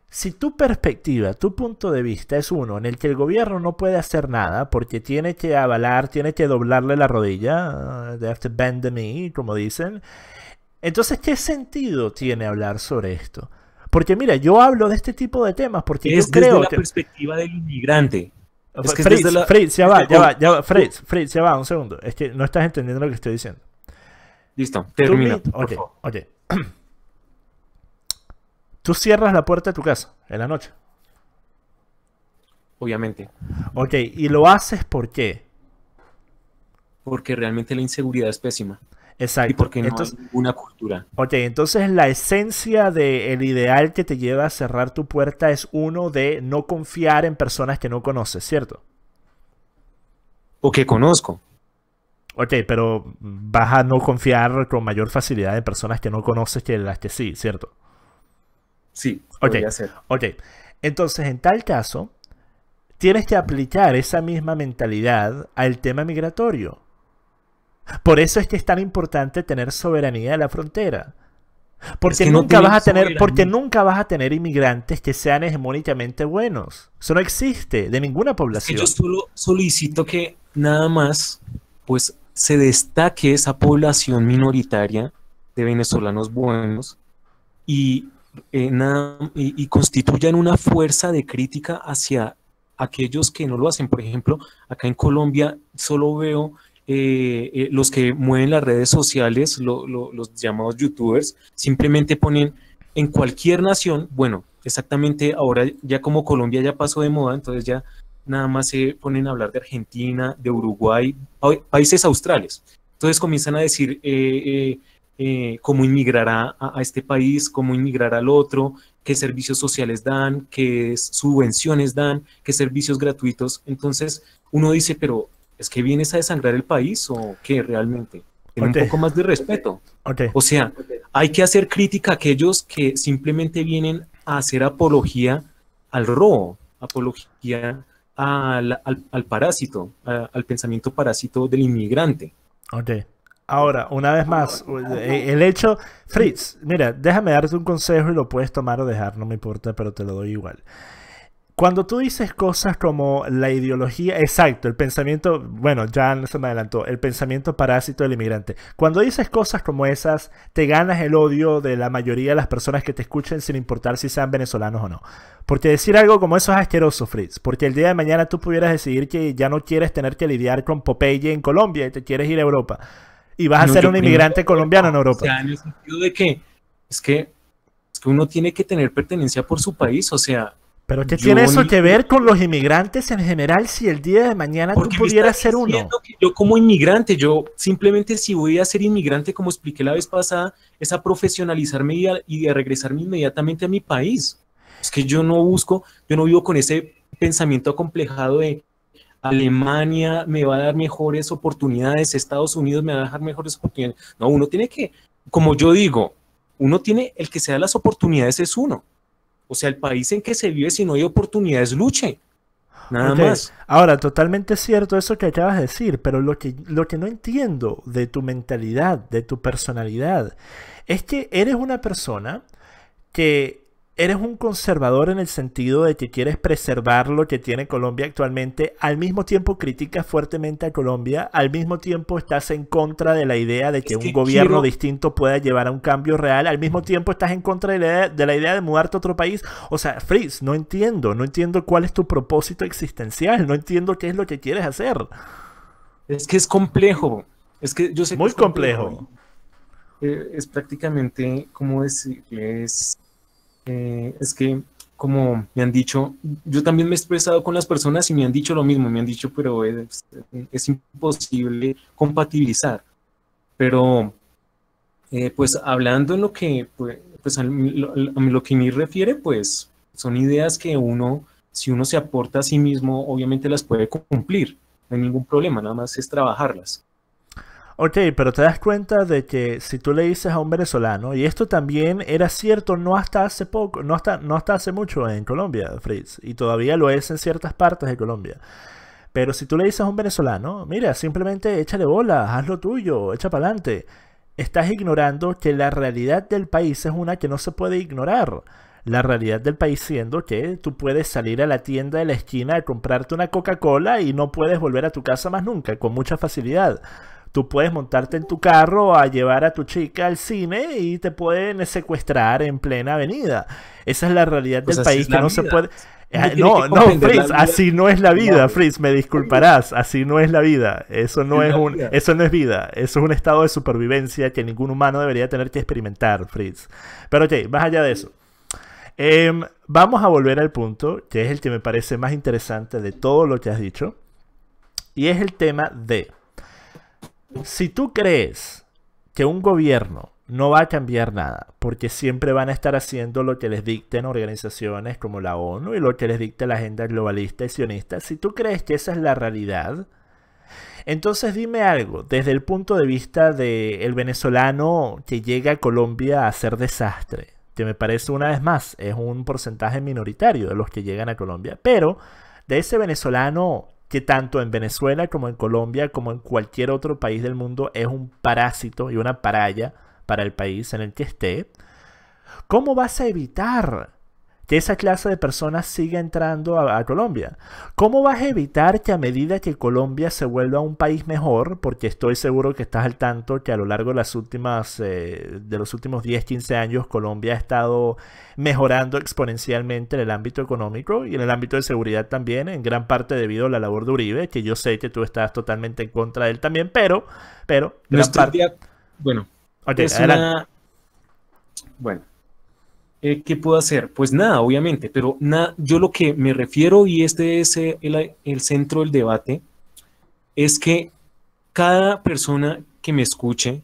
A: Si tu perspectiva, tu punto de vista es uno en el que el gobierno no puede hacer nada porque tiene que avalar, tiene que doblarle la rodilla, uh, they have to bend the knee, como dicen, entonces, ¿qué sentido tiene hablar sobre esto? Porque mira, yo hablo de este tipo de temas porque yo creo desde la
B: perspectiva del inmigrante. Fritz, va, ya Fritz,
A: Fritz, va, un segundo. Es que no estás entendiendo lo que estoy diciendo.
B: Listo, termina. Tú,
A: Tú cierras la puerta de tu casa en la noche. Obviamente. Ok, ¿y lo haces por qué? Porque realmente la inseguridad es pésima. Exacto. Y porque no entonces, hay ninguna cultura. Ok, entonces la esencia del ideal que te lleva a cerrar tu puerta es uno de no confiar en personas que no conoces, ¿cierto?
B: O que conozco.
A: Ok, pero vas a no confiar con mayor facilidad en personas que no conoces que las que sí, ¿cierto? Sí, ok. Ser. Entonces, en tal caso, tienes que aplicar esa misma mentalidad al tema migratorio. Por eso es que es tan importante tener soberanía de la frontera. Porque nunca vas a tener, porque nunca vas a tener inmigrantes que sean hegemónicamente buenos. Eso no existe
B: de ninguna población. yo solo solicito que nada más, pues se destaque esa población minoritaria de venezolanos buenos eh, y, y, constituyan una fuerza de crítica hacia aquellos que no lo hacen. Por ejemplo, acá en Colombia solo veo eh, eh, los que mueven las redes sociales, los llamados youtubers, simplemente ponen en cualquier nación, bueno, exactamente ahora ya como Colombia ya pasó de moda, entonces ya nada más se ponen a hablar de Argentina, de Uruguay, países australes. Entonces comienzan a decir eh, eh, eh, cómo inmigrará a, este país, cómo inmigrar al otro, qué servicios sociales dan, qué subvenciones dan, qué servicios gratuitos. Entonces uno dice, pero ¿es que vienes a desangrar el país o qué realmente? un poco más de respeto. O sea, hay que hacer crítica a aquellos que simplemente vienen a hacer apología al robo, apología al, parásito, al pensamiento parásito del inmigrante.
A: Ok. Ahora, una vez más, eh, el hecho, Fritz, mira, déjame darte un consejo y lo puedes tomar o dejar, no me importa, pero te lo doy igual. Cuando tú dices cosas como la ideología, exacto, el pensamiento, bueno, ya se me adelantó, el pensamiento parásito del inmigrante. Cuando dices cosas como esas, te ganas el odio de la mayoría de las personas que te escuchen sin importar si sean venezolanos o no. Porque decir algo como eso es asqueroso, Fritz. Porque el día de mañana tú pudieras decidir que ya no quieres tener que lidiar con Popeye en Colombia y te quieres ir a Europa. Y vas a ser un inmigrante colombiano en Europa.
B: en el sentido de que es que, es que uno tiene que tener pertenencia por su país, o sea ¿Pero qué tiene eso
A: que ver con los inmigrantes en general si el día de mañana tú pudieras ser
B: uno? yo como inmigrante, yo simplemente si voy a ser inmigrante, como expliqué la vez pasada, es a profesionalizarme y y a regresarme inmediatamente a mi país. Es que yo no busco, yo no vivo con ese pensamiento acomplejado de Alemania me va a dar mejores oportunidades, Estados Unidos me va a dejar mejores oportunidades. No, uno tiene que, como yo digo, uno tiene, el que se da las oportunidades es uno. O sea, el país en que se vive, si no hay oportunidades, luche. Nada más.
A: Ahora, totalmente cierto eso que acabas de decir, pero lo que, lo que no entiendo de tu mentalidad, de tu personalidad, es que eres una persona que eres un conservador en el sentido de que quieres preservar lo que tiene Colombia actualmente, al mismo tiempo criticas fuertemente a Colombia, al mismo tiempo estás en contra de la idea de que, un gobierno distinto pueda llevar a un cambio real, al mismo tiempo estás en contra de la, idea, de mudarte a otro país. O sea, Fritz, no entiendo, no entiendo cuál es tu propósito
B: existencial, no entiendo qué es lo que quieres hacer. Es que es complejo, es que yo sé... Muy que es complejo. Eh, es prácticamente como es... Eh, es que como me han dicho, yo también me he expresado con las personas y me han dicho lo mismo, me han dicho, pero es, imposible compatibilizar. Pero, eh, pues hablando en lo que, pues, pues, a, lo, que me refiere, pues son ideas que uno, si uno se aporta a sí mismo, obviamente las puede cumplir, no hay ningún problema, nada más es trabajarlas.
A: Ok, pero te das cuenta de que si tú le dices a un venezolano, y esto también era cierto no hasta hace poco, no hasta, no hasta hace mucho en Colombia, Fritz, y todavía lo es en ciertas partes de Colombia. Pero si tú le dices a un venezolano, mira, simplemente échale bola, haz lo tuyo, echa para adelante, estás ignorando que la realidad del país es una que no se puede ignorar. La realidad del país siendo que tú puedes salir a la tienda de la esquina a comprarte una Coca-Cola y no puedes volver a tu casa más nunca, con mucha facilidad. Tú puedes montarte en tu carro a llevar a tu chica al cine y te pueden secuestrar en plena avenida. Esa es la realidad del país que no se puede... Ah, no, no, Fritz, así no es la vida, Fritz, me disculparás, así no es la vida. Eso no es un, eso no es vida, eso es un estado de supervivencia que ningún humano debería tener que experimentar, Fritz. Pero ok, más allá de eso. Em, vamos a volver al punto, que es el que me parece más interesante de todo lo que has dicho, y es el tema de si tú crees que un gobierno no va a cambiar nada, porque siempre van a estar haciendo lo que les dicten organizaciones como la ONU y lo que les dicte la agenda globalista y sionista, si tú crees que esa es la realidad, entonces dime algo, desde el punto de vista del venezolano que llega a Colombia a hacer desastre, que me parece una vez más, es un porcentaje minoritario de los que llegan a Colombia, pero de ese venezolano que tanto en Venezuela como en Colombia como en cualquier otro país del mundo es un parásito y una paralla para el país en el que esté. ¿Cómo vas a evitar que esa clase de personas siga entrando a, Colombia. ¿Cómo vas a evitar que a medida que Colombia se vuelva un país mejor, porque estoy seguro que estás al tanto que a lo largo de, las últimas, eh, de los últimos 10, 15 años Colombia ha estado mejorando exponencialmente en el ámbito económico y en el ámbito de seguridad también, en gran parte debido a la labor de Uribe, que yo sé que tú estás totalmente en contra de él también, pero... pero
B: Bueno, es Bueno eh, ¿qué puedo hacer? Pues nada, obviamente, pero nada yo lo que me refiero, y este es el, el centro del debate, es que cada persona que me escuche,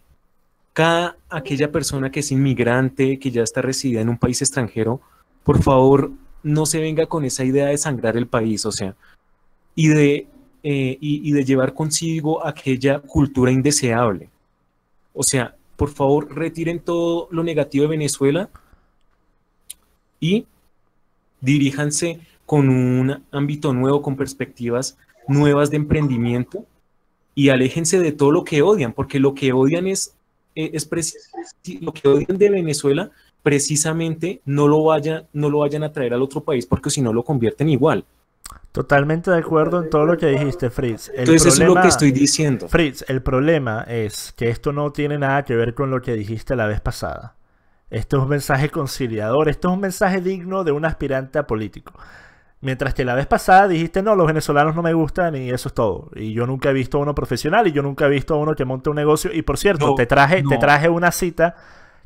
B: cada aquella persona que es inmigrante, que ya está residida en un país extranjero, por favor, no se venga con esa idea de sangrar el país, o sea, y de, eh, y, y de llevar consigo aquella cultura indeseable. O sea, por favor, retiren todo lo negativo de Venezuela y diríjanse con un ámbito nuevo, con perspectivas nuevas de emprendimiento y aléjense de todo lo que odian, porque lo que odian es, eh, es, lo que odian de Venezuela precisamente no lo, vaya, no lo vayan a traer al otro país porque si no lo convierten igual.
A: Totalmente de
B: acuerdo en todo lo que dijiste, Fritz. Entonces eso es lo que estoy diciendo. Fritz, el problema
A: es que esto no tiene nada que ver con lo que dijiste la vez pasada. Esto es un mensaje conciliador, esto es un mensaje digno de un aspirante a político. Mientras que la vez pasada dijiste, no, los venezolanos no me gustan y eso es todo. Y yo nunca he visto a uno profesional y yo nunca he visto a uno que monte un negocio. Y por cierto, te, traje, te traje una cita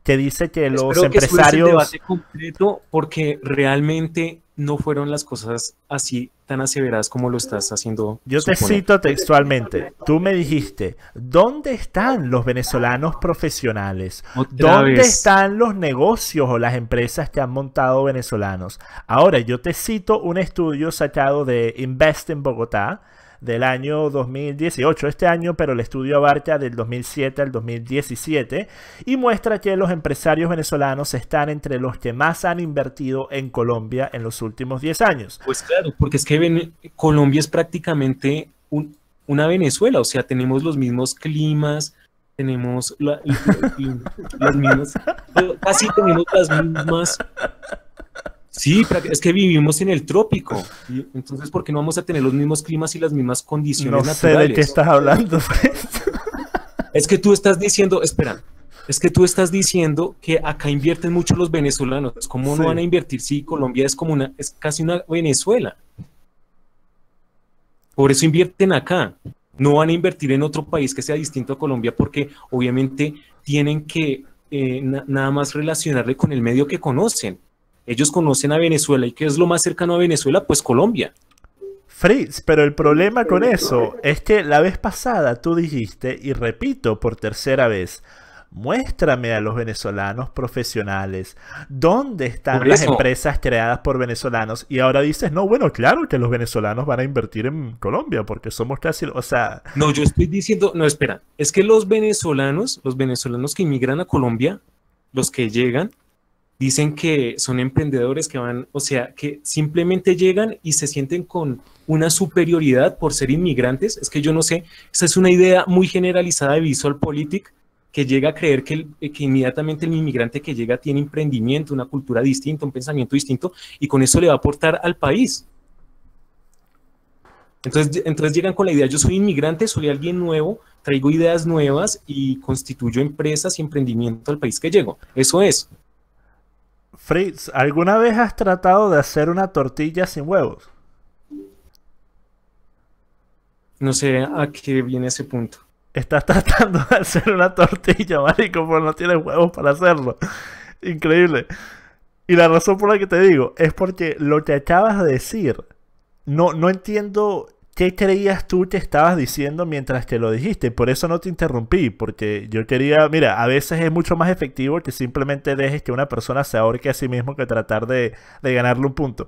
A: que dice que los empresarios... debate
B: completo porque realmente no fueron las cosas así tan aseveradas como lo estás haciendo. Yo te cito textualmente. Tú me dijiste, ¿dónde
A: están los venezolanos profesionales? ¿Dónde están los negocios o las empresas que han montado venezolanos? Ahora, yo te cito un estudio sacado de Invest en Bogotá, del año 2018, este año, pero el estudio abarca del 2007 al 2017 y muestra que los empresarios venezolanos están entre los que más han invertido en Colombia en los últimos 10 años.
B: Pues claro, porque es que Colombia es prácticamente una Venezuela, o sea, tenemos los mismos climas, tenemos casi tenemos las mismas Sí, es que vivimos en el trópico. Entonces, ¿por qué no vamos a tener los mismos climas y las mismas condiciones naturales? No sé de qué estás hablando. Pues. es que tú estás diciendo, espera, es que tú estás diciendo que acá invierten mucho los venezolanos. ¿Cómo no van a invertir si sí, Colombia es como una, es casi una Venezuela? Por eso invierten acá. No van a invertir en otro país que sea distinto a Colombia porque obviamente tienen que eh, nada más relacionarle con el medio que conocen ellos conocen a Venezuela y qué es lo más cercano a Venezuela, pues Colombia.
A: Fritz, pero el problema con eso
B: es que la vez
A: pasada tú dijiste, y repito por tercera vez, muéstrame a los venezolanos profesionales, dónde están las empresas creadas por venezolanos, y ahora dices, no, bueno, claro que los venezolanos van
B: a invertir en Colombia, porque somos casi, o sea... No, yo estoy diciendo, no, espera, es que los venezolanos, los venezolanos que inmigran a Colombia, los que llegan, dicen que son emprendedores que van, o sea, que simplemente llegan y se sienten con una superioridad por ser inmigrantes. Es que yo no sé, esa es una idea muy generalizada de Visual Politic que llega a creer que, eh, inmediatamente el inmigrante que llega tiene emprendimiento, una cultura distinta, un pensamiento distinto, y con eso le va a aportar al país. Entonces, entonces llegan con la idea, yo soy inmigrante, soy alguien nuevo, traigo ideas nuevas y constituyo empresas y emprendimiento al país que llego. Eso es.
A: Fritz, ¿alguna vez has tratado de hacer una tortilla sin huevos?
B: No sé a qué viene ese punto. Estás
A: tratando de hacer una tortilla, marico, pero no tienes huevos para hacerlo. Increíble. Y la razón por la que te digo es porque lo que acabas de decir, no, no entiendo qué creías tú que estabas diciendo mientras que lo dijiste. Por eso no te interrumpí, porque yo quería, mira, a veces es mucho más efectivo que simplemente dejes que una persona se ahorque a sí mismo que tratar de, de ganarle un punto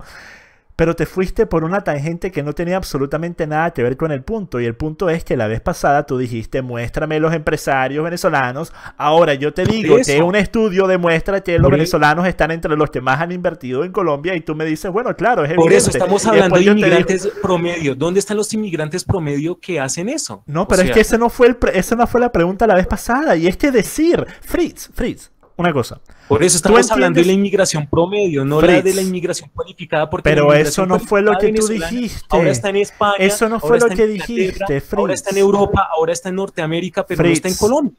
A: pero te fuiste por una tangente que no tenía absolutamente nada que ver con el punto. Y el punto es que la vez pasada tú dijiste, muéstrame los empresarios venezolanos. Ahora yo te digo que un estudio demuestra que los e-". venezolanos están entre los que más han invertido en Colombia y tú me dices, bueno, claro, es Por eso estamos hablando de inmigrantes
B: promedio. ¿Dónde están los inmigrantes promedio que hacen eso? No, pero es que
A: no, fue el esa no fue la pregunta la vez pasada. Y es que decir, Fritz, Fritz, una cosa. Por eso estamos hablando de la
B: inmigración promedio, no de la inmigración cualificada. Porque pero eso no fue lo que tú dijiste. Ahora está en España. Eso no fue lo que dijiste, Fritz. Ahora está en Europa, ahora está en Norteamérica, pero no está en Colombia.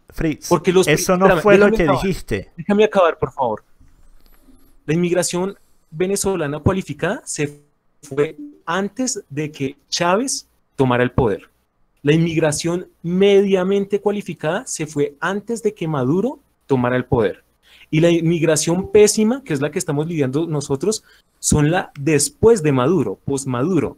B: porque eso no fue lo que dijiste. Déjame acabar, por favor. La inmigración venezolana cualificada se fue antes de que Chávez tomara el poder. La inmigración mediamente cualificada se fue antes de que Maduro tomara el poder. Y la inmigración pésima, que es la que estamos lidiando nosotros, son la después de Maduro, post-Maduro.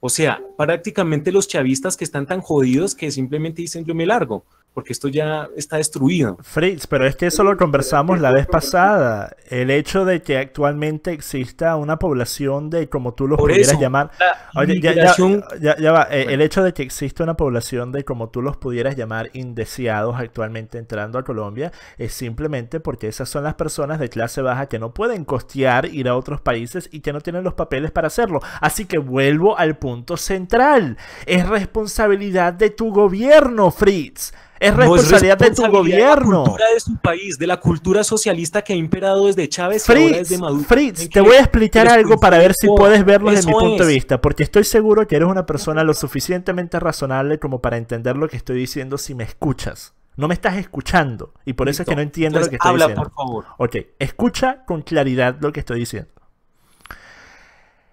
B: O sea, prácticamente los chavistas que están tan jodidos que simplemente dicen yo me largo porque esto ya está destruido.
A: Fritz, pero es que eso lo conversamos la vez pasada. El hecho de que actualmente exista una población de, como tú los pudieras llamar. Oye, ya, va. Eh, el hecho de que exista una población de, como tú los pudieras llamar, indeseados actualmente entrando a Colombia, es simplemente porque esas son las personas de clase baja que no pueden costear ir a otros países y que no tienen los papeles para hacerlo. Así que vuelvo al punto central. Es responsabilidad de tu gobierno, Fritz. Es responsabilidad, de tu gobierno. De la cultura
B: de su país, de la cultura socialista que ha imperado desde Chávez Fritz, desde Maduro. Fritz, te voy a explicar algo para ver si puedes verlo desde mi punto de
A: vista, porque estoy seguro que eres una persona lo suficientemente razonable como para entender lo que estoy diciendo si me escuchas. No me estás escuchando y por eso es que no entiendo lo que estoy diciendo. Habla, por favor. Ok, escucha con claridad lo que estoy diciendo.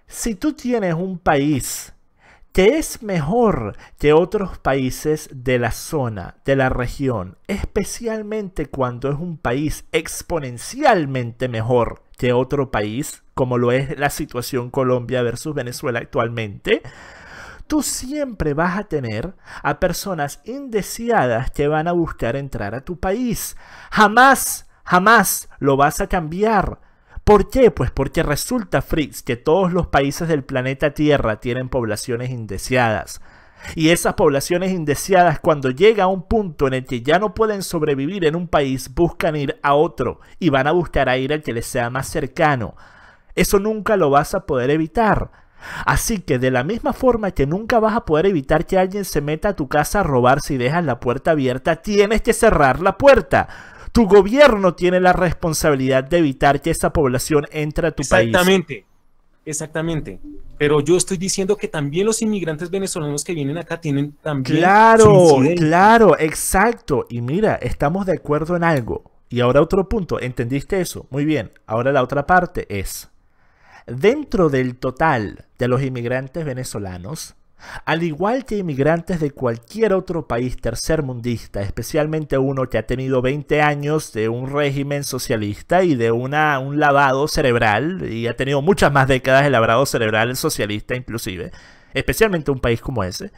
A: Si tú tienes un país que es mejor que otros países de la zona, de la región, especialmente cuando es un país exponencialmente mejor que otro país, como lo es la situación Colombia versus Venezuela actualmente, tú siempre vas a tener a personas indeseadas que van a buscar entrar a tu país. Jamás, jamás lo vas a cambiar ¿Por qué? Pues porque resulta, Fritz, que todos los países del planeta Tierra tienen poblaciones indeseadas. Y esas poblaciones indeseadas, cuando llega a un punto en el que ya no pueden sobrevivir en un país, buscan ir a otro y van a buscar a ir al que les sea más cercano. Eso nunca lo vas a poder evitar. Así que de la misma forma que nunca vas a poder evitar que alguien se meta a tu casa a robar si dejas la puerta abierta, tienes que cerrar la puerta tu gobierno tiene la responsabilidad de evitar que esa población entre a tu país. Exactamente,
B: exactamente. Pero yo estoy diciendo que también los inmigrantes venezolanos que vienen acá tienen también. Claro,
A: claro, exacto. Y mira, estamos de acuerdo en algo. Y ahora otro punto, ¿entendiste eso? Muy bien, ahora la otra parte es, dentro del total de los inmigrantes venezolanos, al igual que inmigrantes de cualquier otro país tercermundista, especialmente uno que ha tenido 20 años de un régimen socialista y de un lavado cerebral, y ha tenido muchas más décadas de lavado cerebral socialista inclusive, especialmente un país como ese,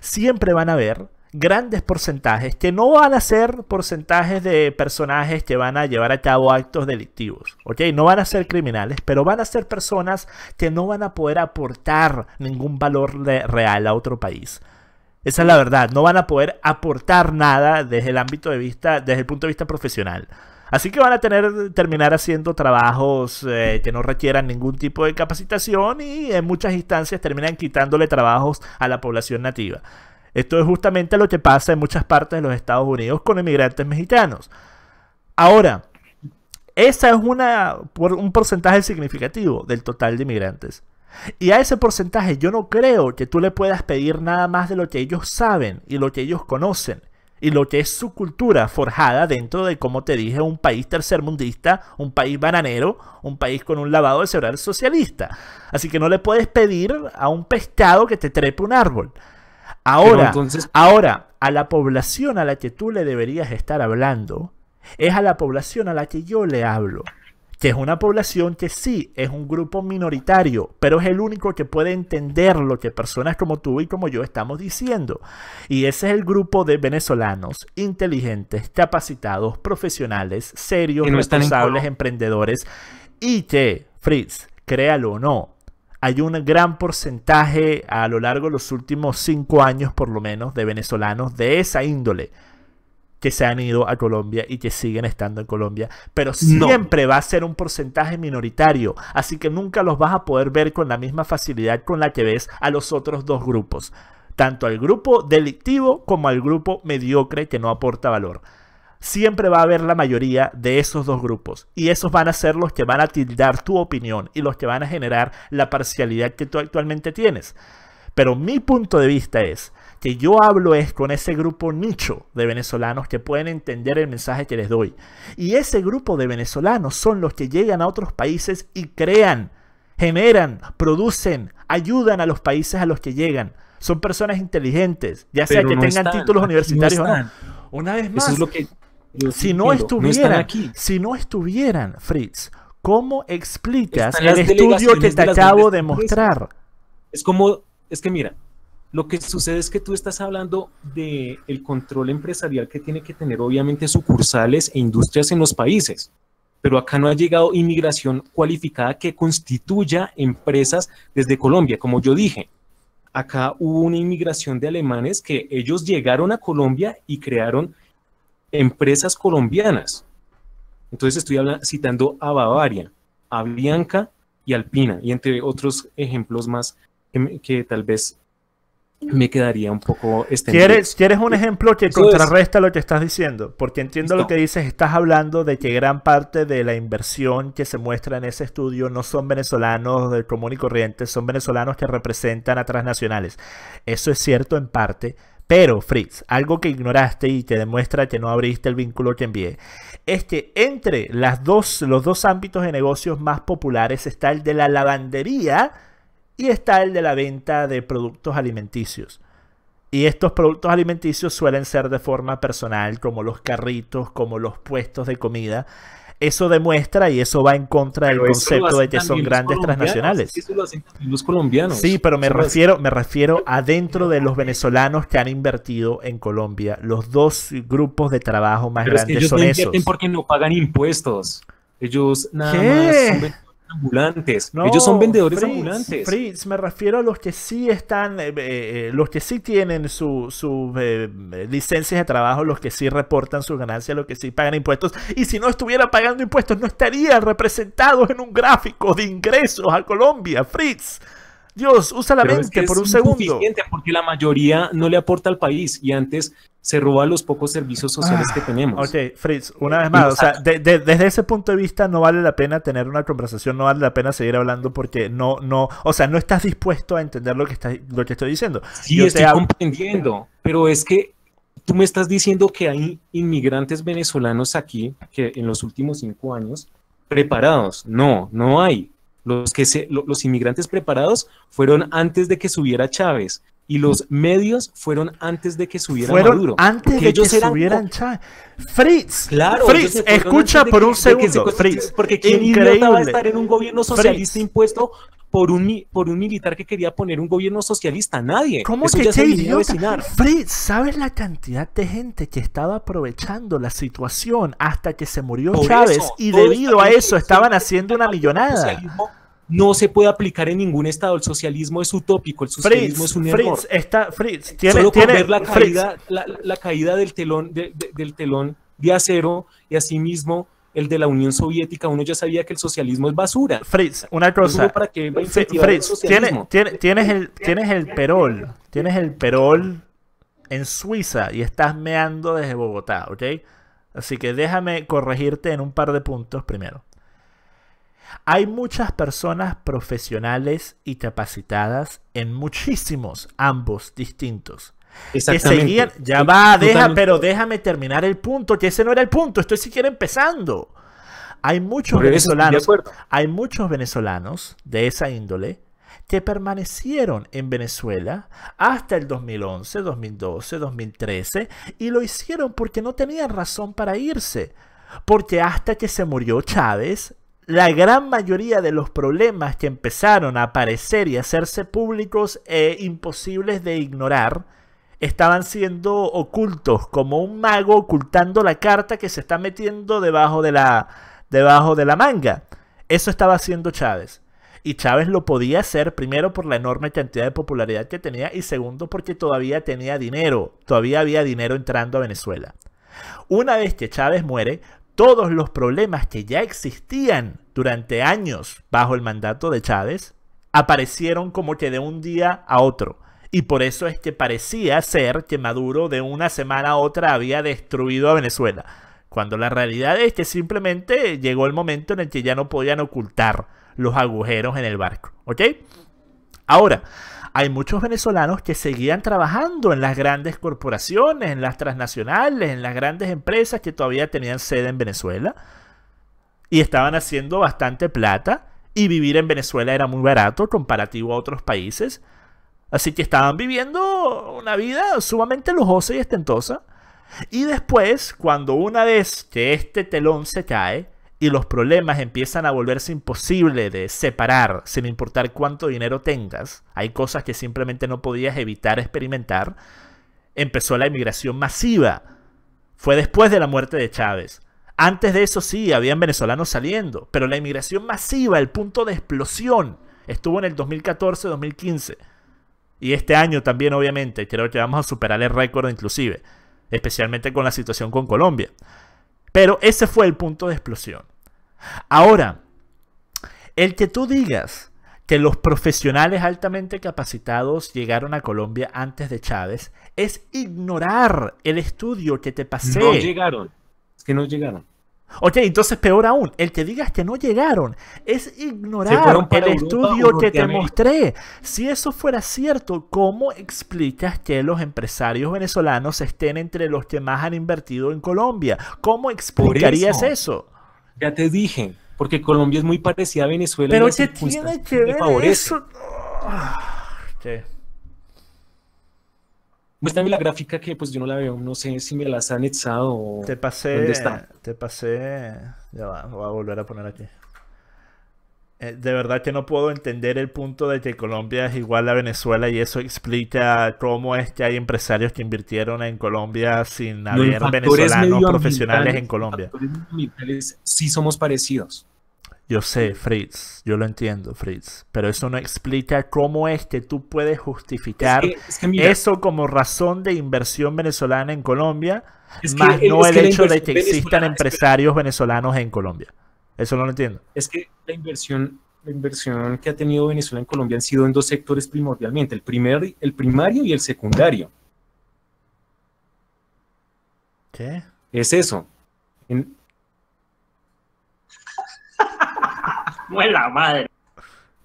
A: siempre van a ver grandes porcentajes que no van a ser porcentajes de personajes que van a llevar a cabo actos delictivos, ¿ok? No van a ser criminales, pero van a ser personas que no van a poder aportar ningún valor real a otro país. Esa es la verdad, no van a poder aportar nada desde el ámbito de vista, desde el punto de vista profesional. Así que van a tener, terminar haciendo trabajos eh, que no requieran ningún tipo de capacitación y en muchas instancias terminan quitándole trabajos a la población nativa. Esto es justamente lo que pasa en muchas partes de los Estados Unidos con inmigrantes mexicanos. Ahora, esa es un porcentaje significativo del total de inmigrantes. Y a ese porcentaje yo no creo que tú le puedas pedir nada más de lo que ellos saben y lo que ellos conocen y lo que es su cultura forjada dentro de, como te dije, un país tercermundista, un país bananero, un país con un lavado de cerebral socialista. Así que no le puedes pedir a un pescado que te trepe un árbol. Ahora, entonces... ahora, a la población a la que tú le deberías estar hablando, es a la población a la que yo le hablo, que es una población que sí es un grupo minoritario, pero es el único que puede entender lo que personas como tú y como yo estamos diciendo. Y ese es el grupo de venezolanos inteligentes, capacitados, profesionales, serios, responsables, emprendedores y que, Fritz, créalo o no, hay un gran porcentaje a lo largo de los últimos cinco años, por lo menos, de venezolanos de esa índole que se han ido a Colombia y que siguen estando en Colombia. Pero siempre va a ser un porcentaje minoritario, así que nunca los vas a poder ver con la misma facilidad con la que ves a los otros dos grupos, tanto al grupo delictivo como al grupo mediocre que no aporta valor siempre va a haber la mayoría de esos dos grupos. Y esos van a ser los que van a tildar tu opinión y los que van a generar la parcialidad que tú actualmente tienes. Pero mi punto de vista es que yo hablo es con ese grupo nicho de venezolanos que pueden entender el mensaje que les doy. Y ese grupo de venezolanos son los que llegan a otros países y crean, generan, producen, ayudan a los países a los que llegan. Son personas inteligentes, ya sea que tengan títulos universitarios o no. Una vez más, es lo que si no estuvieran, aquí. si no estuvieran, Fritz, ¿cómo explicas el estudio que te acabo de mostrar?
B: Es como, es que mira, lo que sucede es que tú estás hablando del el control empresarial que tiene que tener obviamente sucursales e industrias en los países, pero acá no ha llegado inmigración cualificada que constituya empresas desde Colombia, como yo dije acá hubo una inmigración de alemanes que ellos llegaron a Colombia y crearon empresas colombianas. Entonces estoy hablando, citando a Bavaria, a Bianca y Alpina, y entre otros ejemplos más que, tal vez me quedaría un poco este ¿Quieres, un ejemplo que contrarresta
A: lo que estás diciendo? Porque entiendo lo que dices, estás hablando de que gran parte de la inversión que se muestra en ese estudio no son venezolanos del común y corriente, son venezolanos que representan a transnacionales. Eso es cierto en parte, pero, Fritz, algo que ignoraste y te demuestra que no abriste el vínculo que envié, es que entre las dos, los dos ámbitos de negocios más populares está el de la lavandería y está el de la venta de productos alimenticios. Y estos productos alimenticios suelen ser de forma personal, como los carritos, como los puestos de comida eso demuestra y eso va en contra del concepto de que son grandes transnacionales.
B: los colombianos. Sí, pero me refiero, me
A: refiero adentro de los venezolanos que han invertido en Colombia. Los dos grupos de trabajo más grandes es que son no
B: porque no pagan impuestos. Ellos nada más ambulantes. Ellos son vendedores Fritz, ambulantes.
A: Fritz, me refiero a los que sí están, eh, eh, eh, los que sí tienen sus su, licencias de trabajo, los que sí reportan sus ganancias, los que sí pagan impuestos. Y si no estuviera pagando impuestos, no estaría representados en
B: un gráfico de ingresos a Colombia, Fritz. Dios, usa la mente por un segundo. Porque la mayoría no le aporta al país y antes se roba los pocos servicios sociales ah, que tenemos. Ok, Fritz, una vez más, o sea,
A: desde ese punto de vista no vale la pena tener una conversación, no vale la pena seguir hablando porque no, no, o sea, no estás dispuesto a entender lo que, está, lo que estoy
B: diciendo. Sí, estoy comprendiendo, pero es que tú me estás diciendo que hay inmigrantes venezolanos aquí que en los últimos cinco años preparados. No, no hay. Los, que se, los inmigrantes preparados fueron antes de que subiera Chávez y los medios fueron antes de que subiera fueron Maduro. Antes de que ellos subieran Chávez. Fritz, claro, Fritz, escucha por un segundo, Fritz, porque quién iba a estar en un gobierno socialista impuesto por un, por un militar que quería poner un gobierno socialista. Nadie. ¿Cómo que ya idiota?
A: ¿sabes la cantidad de gente que estaba aprovechando la situación hasta que se murió Chávez? y debido a eso
B: estaban haciendo una millonada no se puede aplicar en ningún estado. El socialismo es utópico, el socialismo es un error. Fritz, está, Fritz, tiene, ver la caída, la, caída del telón del telón de acero y asimismo el de la Unión Soviética, uno ya sabía que el socialismo es basura. Fritz, una cosa. Fritz, ¿tienes, el, tienes el
A: perol, tienes el perol en Suiza y estás meando desde Bogotá, ¿ok? Así que déjame corregirte en un par de puntos primero. Hay muchas personas profesionales y capacitadas en muchísimos ambos distintos. Exactamente. Seguir, ya va, deja, pero déjame terminar el punto, que ese no era el punto, estoy siquiera empezando. Hay muchos venezolanos, hay muchos venezolanos de esa índole que permanecieron en Venezuela hasta el 2011, 2012, 2013 y lo hicieron porque no tenían razón para irse. Porque hasta que se murió Chávez, la gran mayoría de los problemas que empezaron a aparecer y hacerse públicos e imposibles de ignorar, estaban siendo ocultos, como un mago ocultando la carta que se está metiendo debajo de la, debajo de la manga. Eso estaba haciendo Chávez. Y Chávez lo podía hacer primero por la enorme cantidad de popularidad que tenía y segundo porque todavía tenía dinero, todavía había dinero entrando a Venezuela. Una vez que Chávez muere, todos los problemas que ya existían durante años bajo el mandato de Chávez aparecieron como que de un día a otro y por eso es que parecía ser que Maduro de una semana a otra había destruido a Venezuela, cuando la realidad es que simplemente llegó el momento en el que ya no podían ocultar los agujeros en el barco, ¿ok? Ahora, hay muchos venezolanos que seguían trabajando en las grandes corporaciones, en las transnacionales, en las grandes empresas que todavía tenían sede en Venezuela y estaban haciendo bastante plata y vivir en Venezuela era muy barato comparativo a otros países. Así que estaban viviendo una vida sumamente lujosa y estentosa. Y después, cuando una vez que este telón se cae y los problemas empiezan a volverse imposible de separar, sin importar cuánto dinero tengas, hay cosas que simplemente no podías evitar experimentar, empezó la inmigración masiva. Fue después de la muerte de Chávez. Antes de eso sí, habían venezolanos saliendo, pero la inmigración masiva, el punto de explosión, estuvo en el 2014-2015. Y este año también, obviamente, creo que vamos a superar el récord inclusive, especialmente con la situación con Colombia. Pero ese fue el punto de explosión. Ahora, el que tú digas que los profesionales altamente capacitados llegaron a Colombia antes de Chávez es ignorar el estudio que te pasé. No llegaron. Es que no llegaron. Oye, entonces peor aún, el que digas que no llegaron es ignorar el estudio que te mostré. Si eso fuera cierto, ¿cómo explicas que los empresarios venezolanos estén entre los que más han invertido en Colombia? ¿Cómo explicarías eso,
B: Ya te dije, porque Colombia es muy parecida a Venezuela. Pero ¿qué tiene
A: que ver eso? Ah,
B: Muéstrame pues la gráfica que pues yo no la veo, no sé si me las han anexado o te pasé, dónde está.
A: Te pasé, ya va, voy a volver a poner aquí. Eh, de verdad que no puedo entender el punto de que Colombia es igual a Venezuela y eso explica cómo es que hay empresarios que invirtieron en Colombia sin haber venezolanos profesionales en Colombia.
B: Sí somos parecidos. Yo sé,
A: Fritz, yo lo entiendo, Fritz, pero eso no explica cómo es que tú puedes justificar eso como razón de inversión venezolana en Colombia, más no el hecho de que existan empresarios venezolanos en Colombia.
B: Eso no lo entiendo. Es que la inversión, la inversión que ha tenido Venezuela en Colombia han sido en dos sectores primordialmente, el, primer, el primario y el secundario. ¿Qué? Es eso.
A: la madre.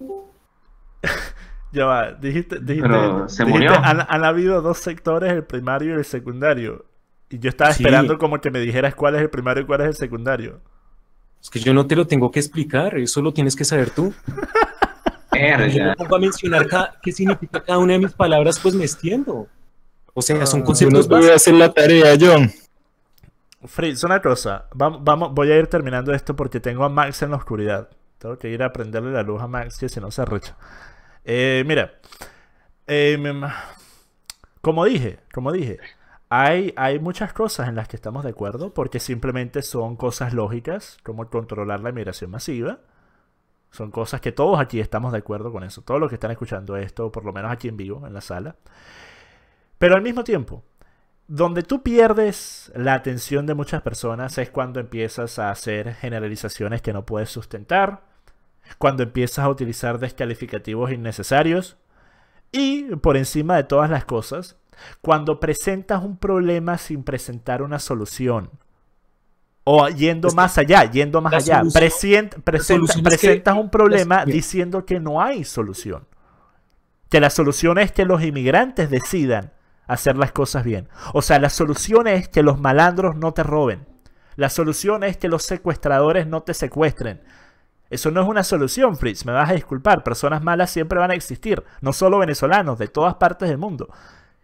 A: Ya va, dijiste, se Han, habido dos sectores, el primario y el secundario. Y yo estaba esperando como que me dijeras cuál es el primario y cuál es el secundario.
B: Es que yo no te lo tengo que explicar, eso lo tienes que saber tú. yo me a mencionar qué significa cada una de mis palabras, pues me extiendo. O sea, son ah. conceptos yo no voy a hacer la tarea, John.
A: Fritz, una cosa. vamos, voy a ir terminando esto porque tengo a Max en la oscuridad. Tengo que ir a prenderle la luz a Max, que si no se arrecha. Eh, mira, eh, como dije, como dije, hay, hay muchas cosas en las que estamos de acuerdo porque simplemente son cosas lógicas, como controlar la inmigración masiva. Son cosas que todos aquí estamos de acuerdo con eso. Todos los que están escuchando esto, por lo menos aquí en vivo, en la sala. Pero al mismo tiempo, donde tú pierdes la atención de muchas personas es cuando empiezas a hacer generalizaciones que no puedes sustentar, cuando empiezas a utilizar descalificativos innecesarios. Y por encima de todas las cosas, cuando presentas un problema sin presentar una solución. O yendo más allá, yendo más allá. presentas un problema diciendo que no hay solución. Que la solución es que los inmigrantes decidan hacer las cosas bien. O sea, la solución es que los malandros no te roben. La solución es que los secuestradores no te secuestren. Eso no es una solución, Fritz, me vas a disculpar, personas malas siempre van a existir, no solo venezolanos, de todas partes del mundo.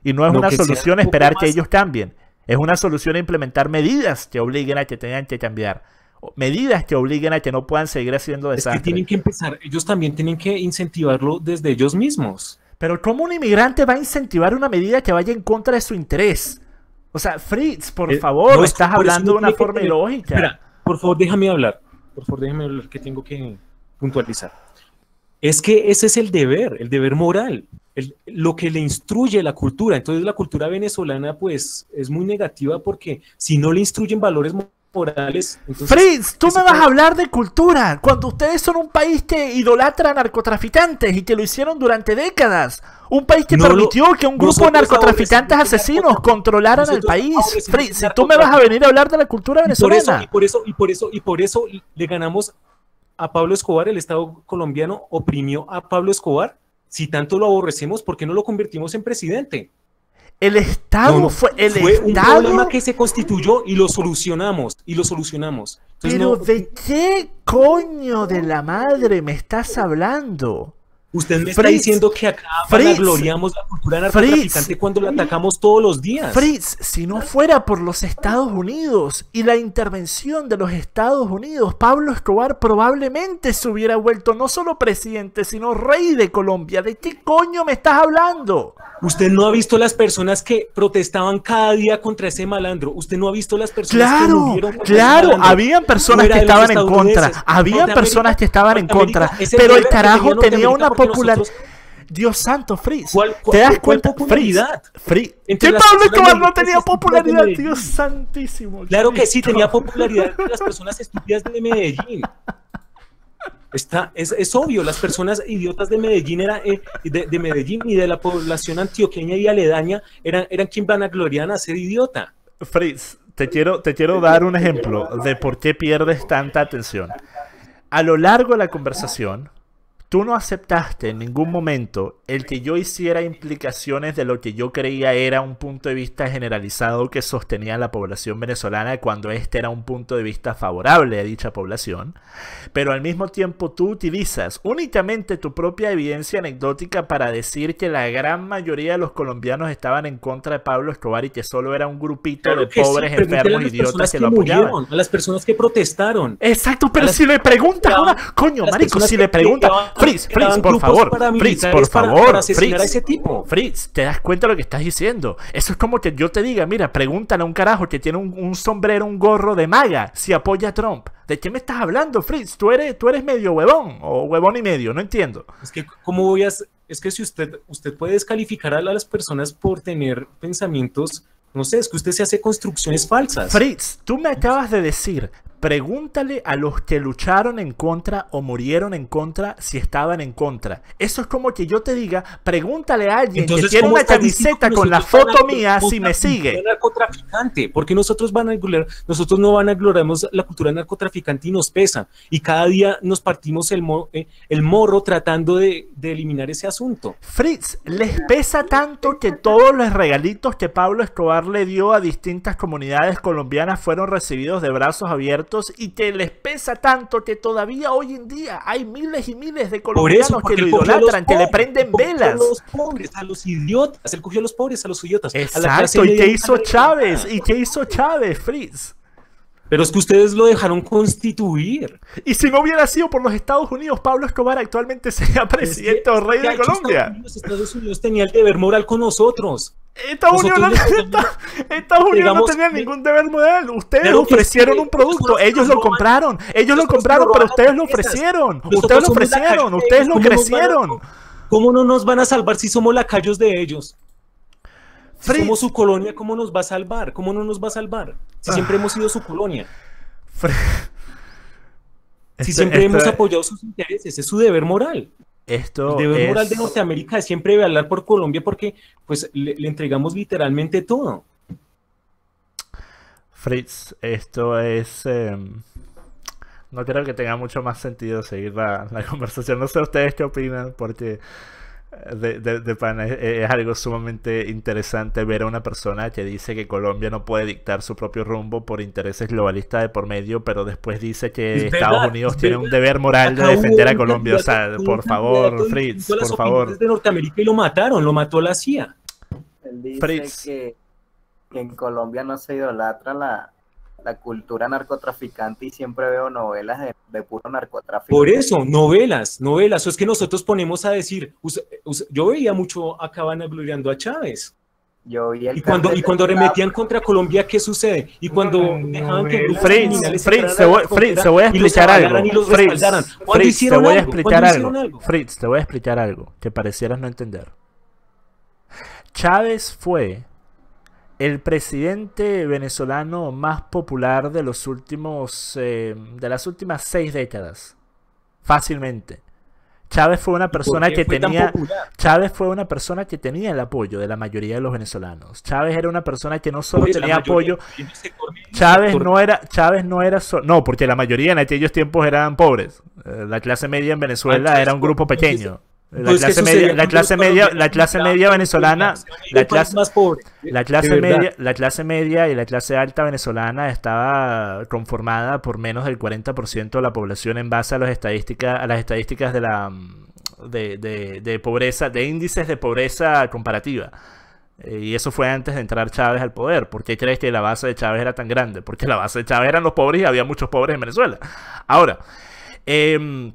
A: Y no es una solución esperar que ellos cambien, es una solución implementar medidas que obliguen a que tengan que cambiar medidas que obliguen a que no puedan seguir haciendo desastres. tienen que
B: empezar, ellos también tienen que incentivarlo desde ellos mismos.
A: Pero ¿cómo un inmigrante va a incentivar una medida que vaya en contra de su interés? O sea, Fritz, por eh, favor, estás hablando de una forma ilógica.
B: por favor, déjame hablar por favor déjenme lo que tengo que puntualizar. Es que ese es el deber, el deber moral, lo que le instruye la cultura. Entonces la cultura venezolana pues es muy negativa porque si no le instruyen valores morales. Fritz,
A: tú me vas a hablar de cultura. Cuando ustedes son un país que idolatra a narcotraficantes y que lo hicieron durante décadas. Un país que permitió que un grupo de narcotraficantes asesinos controlaran el país. Fritz, tú me vas a venir a hablar de la cultura venezolana.
B: por eso, y por eso, y por eso, y por eso le ganamos a Pablo Escobar, el Estado colombiano oprimió a Pablo Escobar. Si tanto lo aborrecemos, ¿por qué no lo convertimos en presidente? El Estado fue el problema que se constituyó y lo solucionamos y lo solucionamos. Pero
A: de qué coño de la madre me estás hablando?
B: Usted me está diciendo que acá gloriamos la cultura narcotraficante cuando la atacamos todos los días.
A: Fritz, si no fuera por los Estados Unidos y la intervención de los Estados Unidos, Pablo Escobar probablemente se hubiera vuelto no solo presidente, sino rey de Colombia. ¿De qué coño me estás hablando?
B: Usted no ha visto las personas que protestaban cada día contra ese malandro. Usted no ha visto las personas claro, que murieron. Claro, claro, habían personas que estaban en contra. Había personas que estaban
A: en contra. Pero el carajo tenía una Dios santo, Freeze. ¿Cuál, te das cuenta? Cuál popularidad? ¿Qué
B: Freeze. no tenía popularidad, Dios
A: santísimo. Claro que sí, tenía popularidad
B: las personas estúpidas de Medellín. Está, es, obvio, las personas idiotas de Medellín, era, eh, de, Medellín y de la población antioqueña y aledaña eran, eran quien van a ser idiota. Fritz, te quiero, te quiero
A: dar un ejemplo de por qué pierdes tanta atención. A lo largo de la conversación, tú no aceptaste en ningún momento el que yo hiciera implicaciones de lo que yo creía era un punto de vista generalizado que sostenía la población venezolana cuando este era un punto de vista favorable a dicha población, pero al mismo tiempo tú utilizas únicamente tu propia evidencia anecdótica para decir que la gran mayoría de los colombianos estaban en contra de Pablo Escobar y que solo era un grupito de pobres, enfermos, idiotas que, lo apoyaban.
B: a las personas que protestaron.
A: Exacto, pero si le preguntas, coño, marico, si le preguntas, Fritz, Fritz, por favor. Fritz, por favor. Fritz, ese tipo. Fritz, ¿te das cuenta lo que estás diciendo? Eso es como que yo te diga, mira, pregúntale a un carajo que tiene un, sombrero, un gorro de maga, si apoya a Trump. ¿De qué me estás hablando, Fritz? Tú eres, tú eres medio huevón o
B: huevón y medio, no entiendo. Es que, ¿cómo voy Es que si usted, usted puede descalificar a las personas por tener pensamientos... No sé, es que usted se hace construcciones falsas. Fritz, tú me acabas de decir Pregúntale a los que lucharon en contra o murieron en
A: contra si estaban en contra. Eso es como que yo te diga, pregúntale a alguien que tiene una camiseta con la foto mía si me sigue.
B: Narcotraficante, porque nosotros van a nosotros no van a gloriar la cultura narcotraficante y nos pesa. Y cada día nos partimos el, eh, el morro tratando de, eliminar ese asunto. Fritz, les
A: pesa tanto que todos los regalitos que Pablo Escobar le dio a distintas comunidades colombianas fueron recibidos de brazos abiertos y que les pesa tanto que todavía hoy en día hay miles y miles
B: de colombianos que lo idolatran, que le prenden velas. A los pobres, a los idiotas, el cogió a los pobres, a los idiotas. Exacto, ¿y qué hizo Chávez? ¿Y qué hizo Chávez, Fritz? Pero es que ustedes lo dejaron constituir. Y si no hubiera sido por los Estados Unidos, Pablo Escobar actualmente sería presidente o rey de Colombia. Los Estados Unidos tenía el deber moral con nosotros. Estados Unidos, no, tenía ningún
A: deber moral. Ustedes ofrecieron
B: un producto, ellos lo compraron, ellos lo compraron, pero ustedes lo ofrecieron, ustedes lo ofrecieron, ustedes lo crecieron. ¿Cómo no nos van a salvar si somos lacayos de ellos? Si somos su colonia, ¿cómo nos va a salvar? ¿Cómo no nos va a salvar? Si ah. siempre hemos sido su colonia. Si siempre hemos apoyado sus intereses, es su deber moral.
A: Esto el de
B: Norteamérica siempre hablar por Colombia porque pues, le, entregamos literalmente todo. Fritz,
A: esto es... Em, no creo que tenga mucho más sentido seguir la conversación. No sé ustedes qué opinan porque de, de, pan, es, algo sumamente interesante ver a una persona que dice que Colombia no puede dictar su propio rumbo por intereses globalistas de por medio, pero después dice que Estados Unidos tiene un deber moral de defender a Colombia. O sea, por favor, Fritz, por favor.
B: de Norteamérica y lo mataron, lo mató la CIA. Fritz. que en Colombia no se idolatra la,
A: la cultura narcotraficante y siempre veo novelas de, de puro narcotráfico. Por
B: eso, novelas, novelas. O es que nosotros ponemos a decir, yo veía mucho acaban Cabana a Chávez. Yo y cuando, y cuando remetían contra Colombia, ¿qué sucede? Y cuando dejaban que Fritz, Fritz, se, voy, a explicar algo. Fritz, te voy a explicar algo. algo.
A: Fritz, te voy a explicar algo que parecieras no entender. Chávez fue el presidente venezolano más popular de los últimos eh, de las últimas seis décadas fácilmente Chávez fue una persona que tenía Chávez fue una persona que tenía el apoyo de la mayoría de los venezolanos Chávez era una persona que no solo tenía apoyo
B: Chávez no
A: era Chávez no era no porque la mayoría en aquellos tiempos eran pobres eh, la clase media en Venezuela era un grupo pequeño eh, pues la, clase media, la clase media, venezolana, la clase la clase media, la clase media y la clase alta venezolana estaba conformada por menos del 40% de la población en base a las estadísticas, a las estadísticas de la mm, de, de pobreza, de índices de pobreza comparativa. Eh, y eso fue antes de entrar Chávez al poder. ¿Por qué crees que la base de Chávez era tan grande? Porque la base de Chávez eran los pobres y había muchos pobres en Venezuela. Ahora, eh,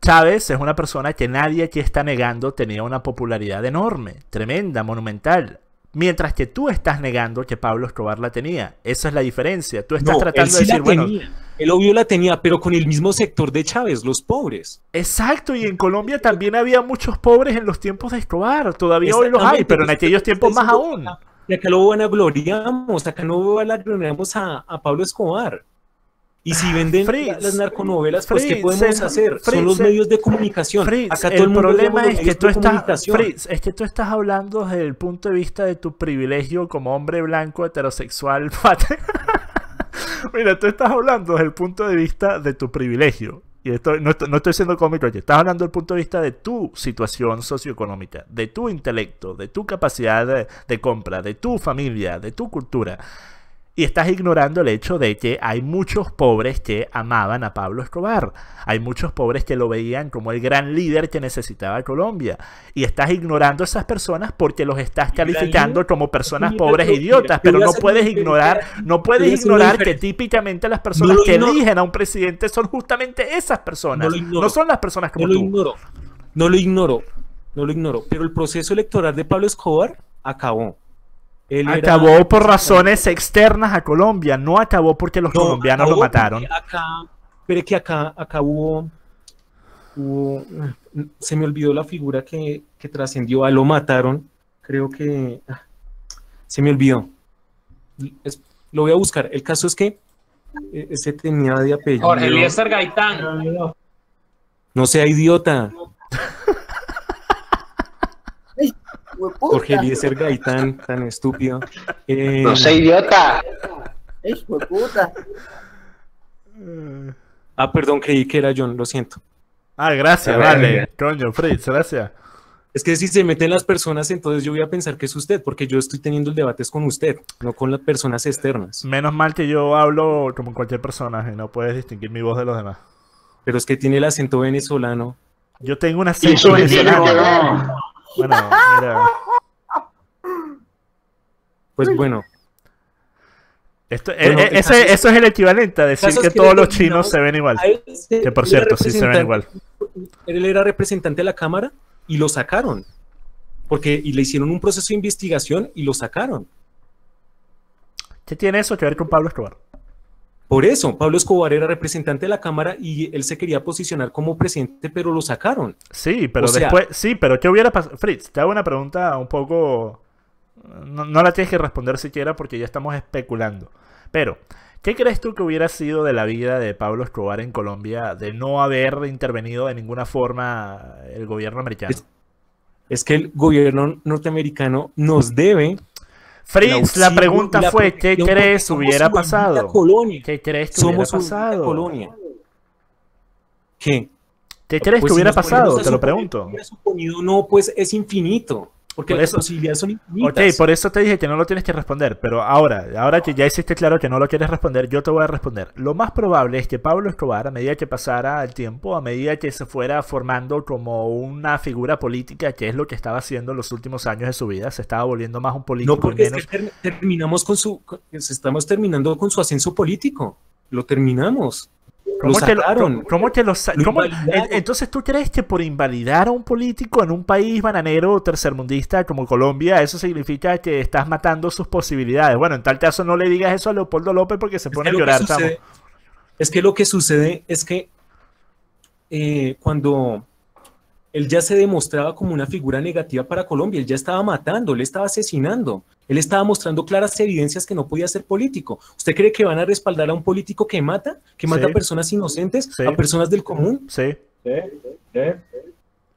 A: Chávez es una persona que nadie aquí está negando tenía una popularidad enorme, tremenda, monumental. Mientras que tú estás negando que Pablo Escobar la tenía. Esa es la diferencia.
B: Tú estás tratando de decir, bueno. Él obvio la tenía, pero con el mismo sector de Chávez, los pobres. Exacto, y en Colombia también había muchos pobres en los tiempos de Escobar. Todavía hoy los hay, pero en pues, aquellos pues, tiempos pues, más aún. Y acá lo gloriamos, acá no van a, a Pablo Escobar. Y si venden las narconovelas, pues ¿qué podemos hacer? Son los medios de comunicación. Acá el, problema es que, tú estás,
A: es tú estás hablando desde el punto de vista de tu privilegio como hombre blanco, heterosexual, Mira, tú estás hablando desde el punto de vista de tu privilegio. Y esto, no, estoy siendo cómico aquí, estás hablando el punto de vista de tu situación socioeconómica, de tu intelecto, de tu capacidad de compra, de tu familia, de tu cultura. Y estás ignorando el hecho de que hay muchos pobres que amaban a Pablo Escobar. Hay muchos pobres que lo veían como el gran líder que necesitaba Colombia. Y estás ignorando a esas personas porque los estás calificando como personas pobres e idiotas. Pero no puedes ignorar, no puedes ignorar que típicamente las personas que eligen
B: a un presidente son justamente esas personas. No son las personas como tú. No lo ignoro, no lo ignoro, pero el proceso electoral de Pablo Escobar acabó acabó por razones
A: externas a Colombia, no
B: acabó porque los colombianos lo mataron. Acá, pero que acá, acabó se me olvidó la figura que, trascendió, a ah, lo mataron, creo que ah, se me olvidó. lo voy a buscar. El caso es que eh, ese tenía de apellido. Jorge Eliezer Gaitán. No sea idiota. Jorge Eliezer Gaitán, tan estúpido. Eh, no soy idiota. Es Ah, perdón, creí que era John, lo siento. Ah, gracias, vale. Coño, Fritz, gracias. Es que si se meten las personas, entonces yo voy a pensar que es usted, porque yo estoy teniendo el debate con usted, no con las personas externas. Menos mal que
A: yo hablo como cualquier persona personaje, no puedes distinguir mi voz de los demás.
B: Pero es que tiene el acento venezolano. Yo tengo un acento venezolano. Bueno, Pues bueno. Eh, eh, eso es el equivalente a decir que, todos los chinos se ven igual. que por cierto, sí se ven igual. Él era representante de la Cámara y lo sacaron. Porque y le hicieron un proceso de investigación y lo sacaron.
A: ¿Qué tiene eso que ver con Pablo Escobar?
B: Por eso, Pablo Escobar era representante de la Cámara y él se quería posicionar como presidente, pero lo sacaron. Sí, pero después, sí, pero ¿qué hubiera pasado? Fritz,
A: te hago una pregunta un poco... No, la tienes que responder siquiera porque ya estamos especulando. Pero, ¿qué crees tú que hubiera sido de la vida de Pablo Escobar en Colombia de no haber intervenido de ninguna forma el gobierno americano?
B: es que el gobierno norteamericano nos debe Fritz, la, pregunta fue, ¿qué crees hubiera pasado? Colonia. ¿Qué crees que hubiera pasado? Colonia. ¿Qué? Ah, ¿Qué crees pues que hubiera pasado? Te lo pregunto. no, pues es infinito. Porque las eso,
A: posibilidades son infinitas. Ok, por eso te dije que no lo tienes que responder, pero ahora, ahora que ya hiciste claro que no lo quieres responder, yo te voy a responder. Lo más probable es que Pablo Escobar, a medida que pasara el tiempo, a medida que se fuera formando como una figura política, que es lo que estaba haciendo en los últimos años de su vida,
B: se estaba volviendo más un político. No, porque terminamos con su, estamos terminando con su ascenso político. Lo terminamos.
A: ¿Cómo lo lo, ¿Cómo entonces, ¿tú crees que por invalidar a un político en un país bananero tercermundista como Colombia, eso significa que estás matando sus posibilidades? Bueno, en tal caso no le digas eso a Leopoldo López porque
B: se pone a llorar, Es que lo que sucede es que eh, cuando él ya se demostraba como una figura negativa para Colombia, él ya estaba matando, él estaba asesinando, él estaba mostrando claras evidencias que no podía ser político. ¿Usted cree que van a respaldar a un político que mata, que mata a personas inocentes, a personas del común? Sí. sí.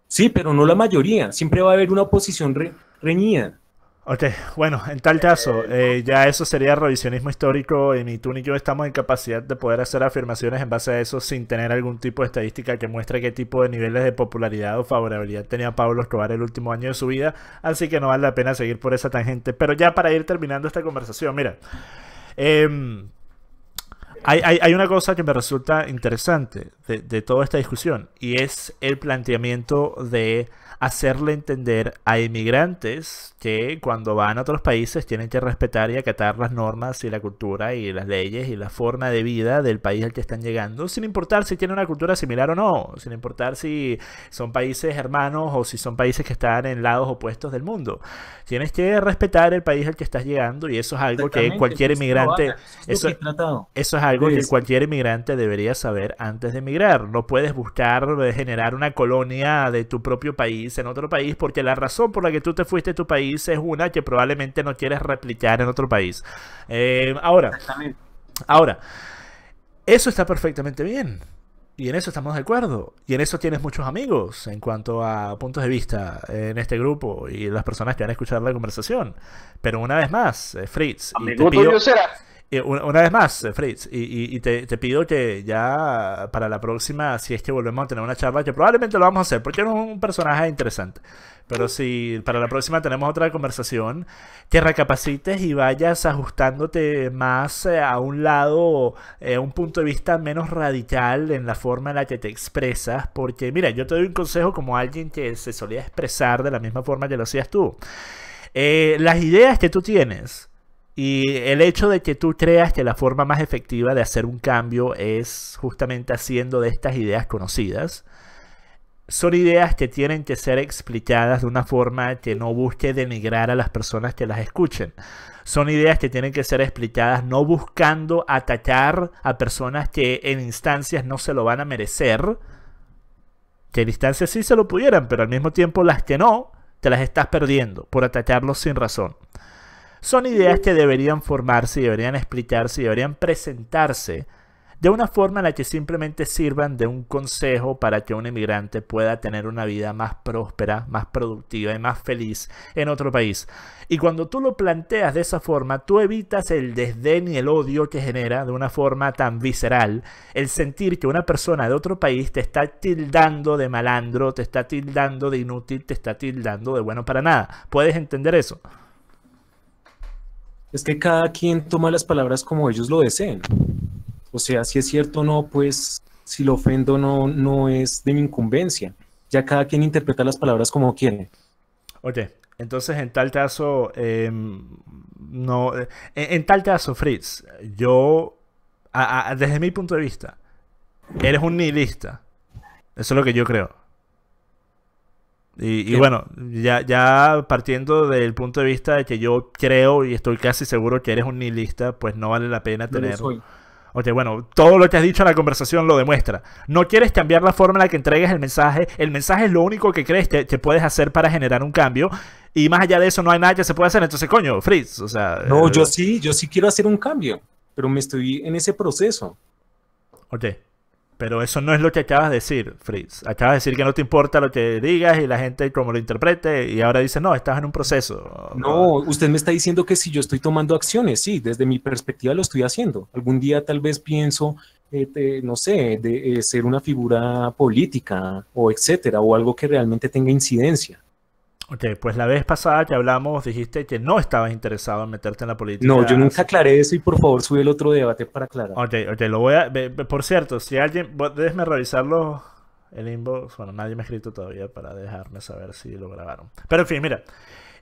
B: Sí, pero no la mayoría, siempre va a haber una oposición reñida.
A: Ok, bueno, en tal caso, eh, eh, ya eso sería revisionismo histórico y ni tú ni yo estamos en capacidad de poder hacer afirmaciones en base a eso sin tener algún tipo de estadística que muestre qué tipo de niveles de popularidad o favorabilidad tenía Pablo Escobar el último año de su vida, así que no vale la pena seguir por esa tangente. Pero ya para ir terminando esta conversación, mira, em, hay, una cosa que me resulta interesante de toda esta discusión y es el planteamiento de hacerle entender a inmigrantes que cuando van a otros países tienen que respetar y acatar las normas y la cultura y las leyes y la forma de vida del país al que están llegando, sin importar si tienen una cultura similar o no, sin importar si son países hermanos o si son países que están en lados opuestos del mundo. Tienes que respetar el país al que estás llegando y eso es algo que cualquier inmigrante eso, eso es algo que cualquier inmigrante debería saber antes de emigrar. No puedes buscar eh, generar una colonia de tu propio país en otro país, porque la razón por la que tú te fuiste de tu país es una que probablemente no quieres replicar en otro país. Eh, ahora, ahora, eso está perfectamente bien. Y en eso estamos de acuerdo. Y en eso tienes muchos amigos en cuanto a puntos de vista en este grupo y las personas que han a escuchar la conversación. Pero una vez más, eh, Fritz. y te una, vez más, eh, Fritz, y, te, pido que ya para la próxima, si es que volvemos a tener una charla, que probablemente lo vamos a hacer, porque es un personaje interesante. Pero si para la próxima tenemos otra conversación, que recapacites y vayas ajustándote más eh, a un lado, a eh, un punto de vista menos radical en la forma en la que te expresas. Porque, mira, yo te doy un consejo como alguien que se solía expresar de la misma forma que lo hacías tú. las ideas que tú tienes y el hecho de que tú creas que la forma más efectiva de hacer un cambio es justamente haciendo de estas ideas conocidas, son ideas que tienen que ser explicadas de una forma que no busque denigrar a las personas que las escuchen. Son ideas que tienen que ser explicadas no buscando atacar a personas que en instancias no se lo van a merecer, que en instancias sí se lo pudieran, pero al mismo tiempo las que no, te las estás perdiendo por atacarlos sin razón son ideas que deberían formarse, deberían explicarse, deberían presentarse de una forma en la que simplemente sirvan de un consejo para que un inmigrante pueda tener una vida más próspera, más productiva y más feliz en otro país. Y cuando tú lo planteas de esa forma, tú evitas el desdén y el odio que genera de una forma tan visceral, el sentir que una persona de otro país te está tildando de malandro, te está tildando de inútil, te está tildando de bueno para nada. ¿Puedes entender
B: eso? es que cada quien toma las palabras como ellos lo deseen. O sea, si es cierto o no, pues si lo ofendo no, no es de mi incumbencia. Ya cada quien interpreta las palabras como quiere.
A: Oye, entonces en tal caso, em, no, eh, en, tal caso, Fritz, yo, desde mi punto de vista, eres un nihilista. Eso es lo que yo creo. Y, bueno, ya, ya partiendo del punto de vista de que yo creo y estoy casi seguro que eres un nihilista, pues no vale la pena tener. Ok, bueno, todo lo que has dicho en la conversación lo demuestra. No quieres cambiar la forma en la que entregues el mensaje. El mensaje es lo único que crees que, puedes hacer para generar un cambio. Y más allá de eso, no hay nada que se pueda hacer. Entonces, coño, Fritz, o sea. No, eh, yo
B: sí, yo sí quiero
A: hacer un cambio, pero me estoy
B: en ese proceso.
A: Ok. Pero eso no es lo que acabas de decir, Fritz. Acabas de decir que no te importa lo que digas y la gente como lo interprete y ahora dice, no, estás en un proceso.
B: No, usted me está diciendo que si yo estoy tomando acciones, sí, desde mi perspectiva lo estoy haciendo. Algún día tal vez pienso, eh, no sé, de eh, ser una figura política o etcétera, o algo que realmente tenga incidencia. Ok, pues la vez pasada que hablamos
A: dijiste que no estabas interesado en meterte en la política. No, yo nunca
B: aclaré eso y por favor sube el otro debate para aclarar.
A: Ok, ok, lo voy a... Por cierto, si alguien... Déjeme revisarlo el inbox. Bueno, nadie me ha escrito todavía para dejarme saber si lo grabaron. Pero en fin, mira.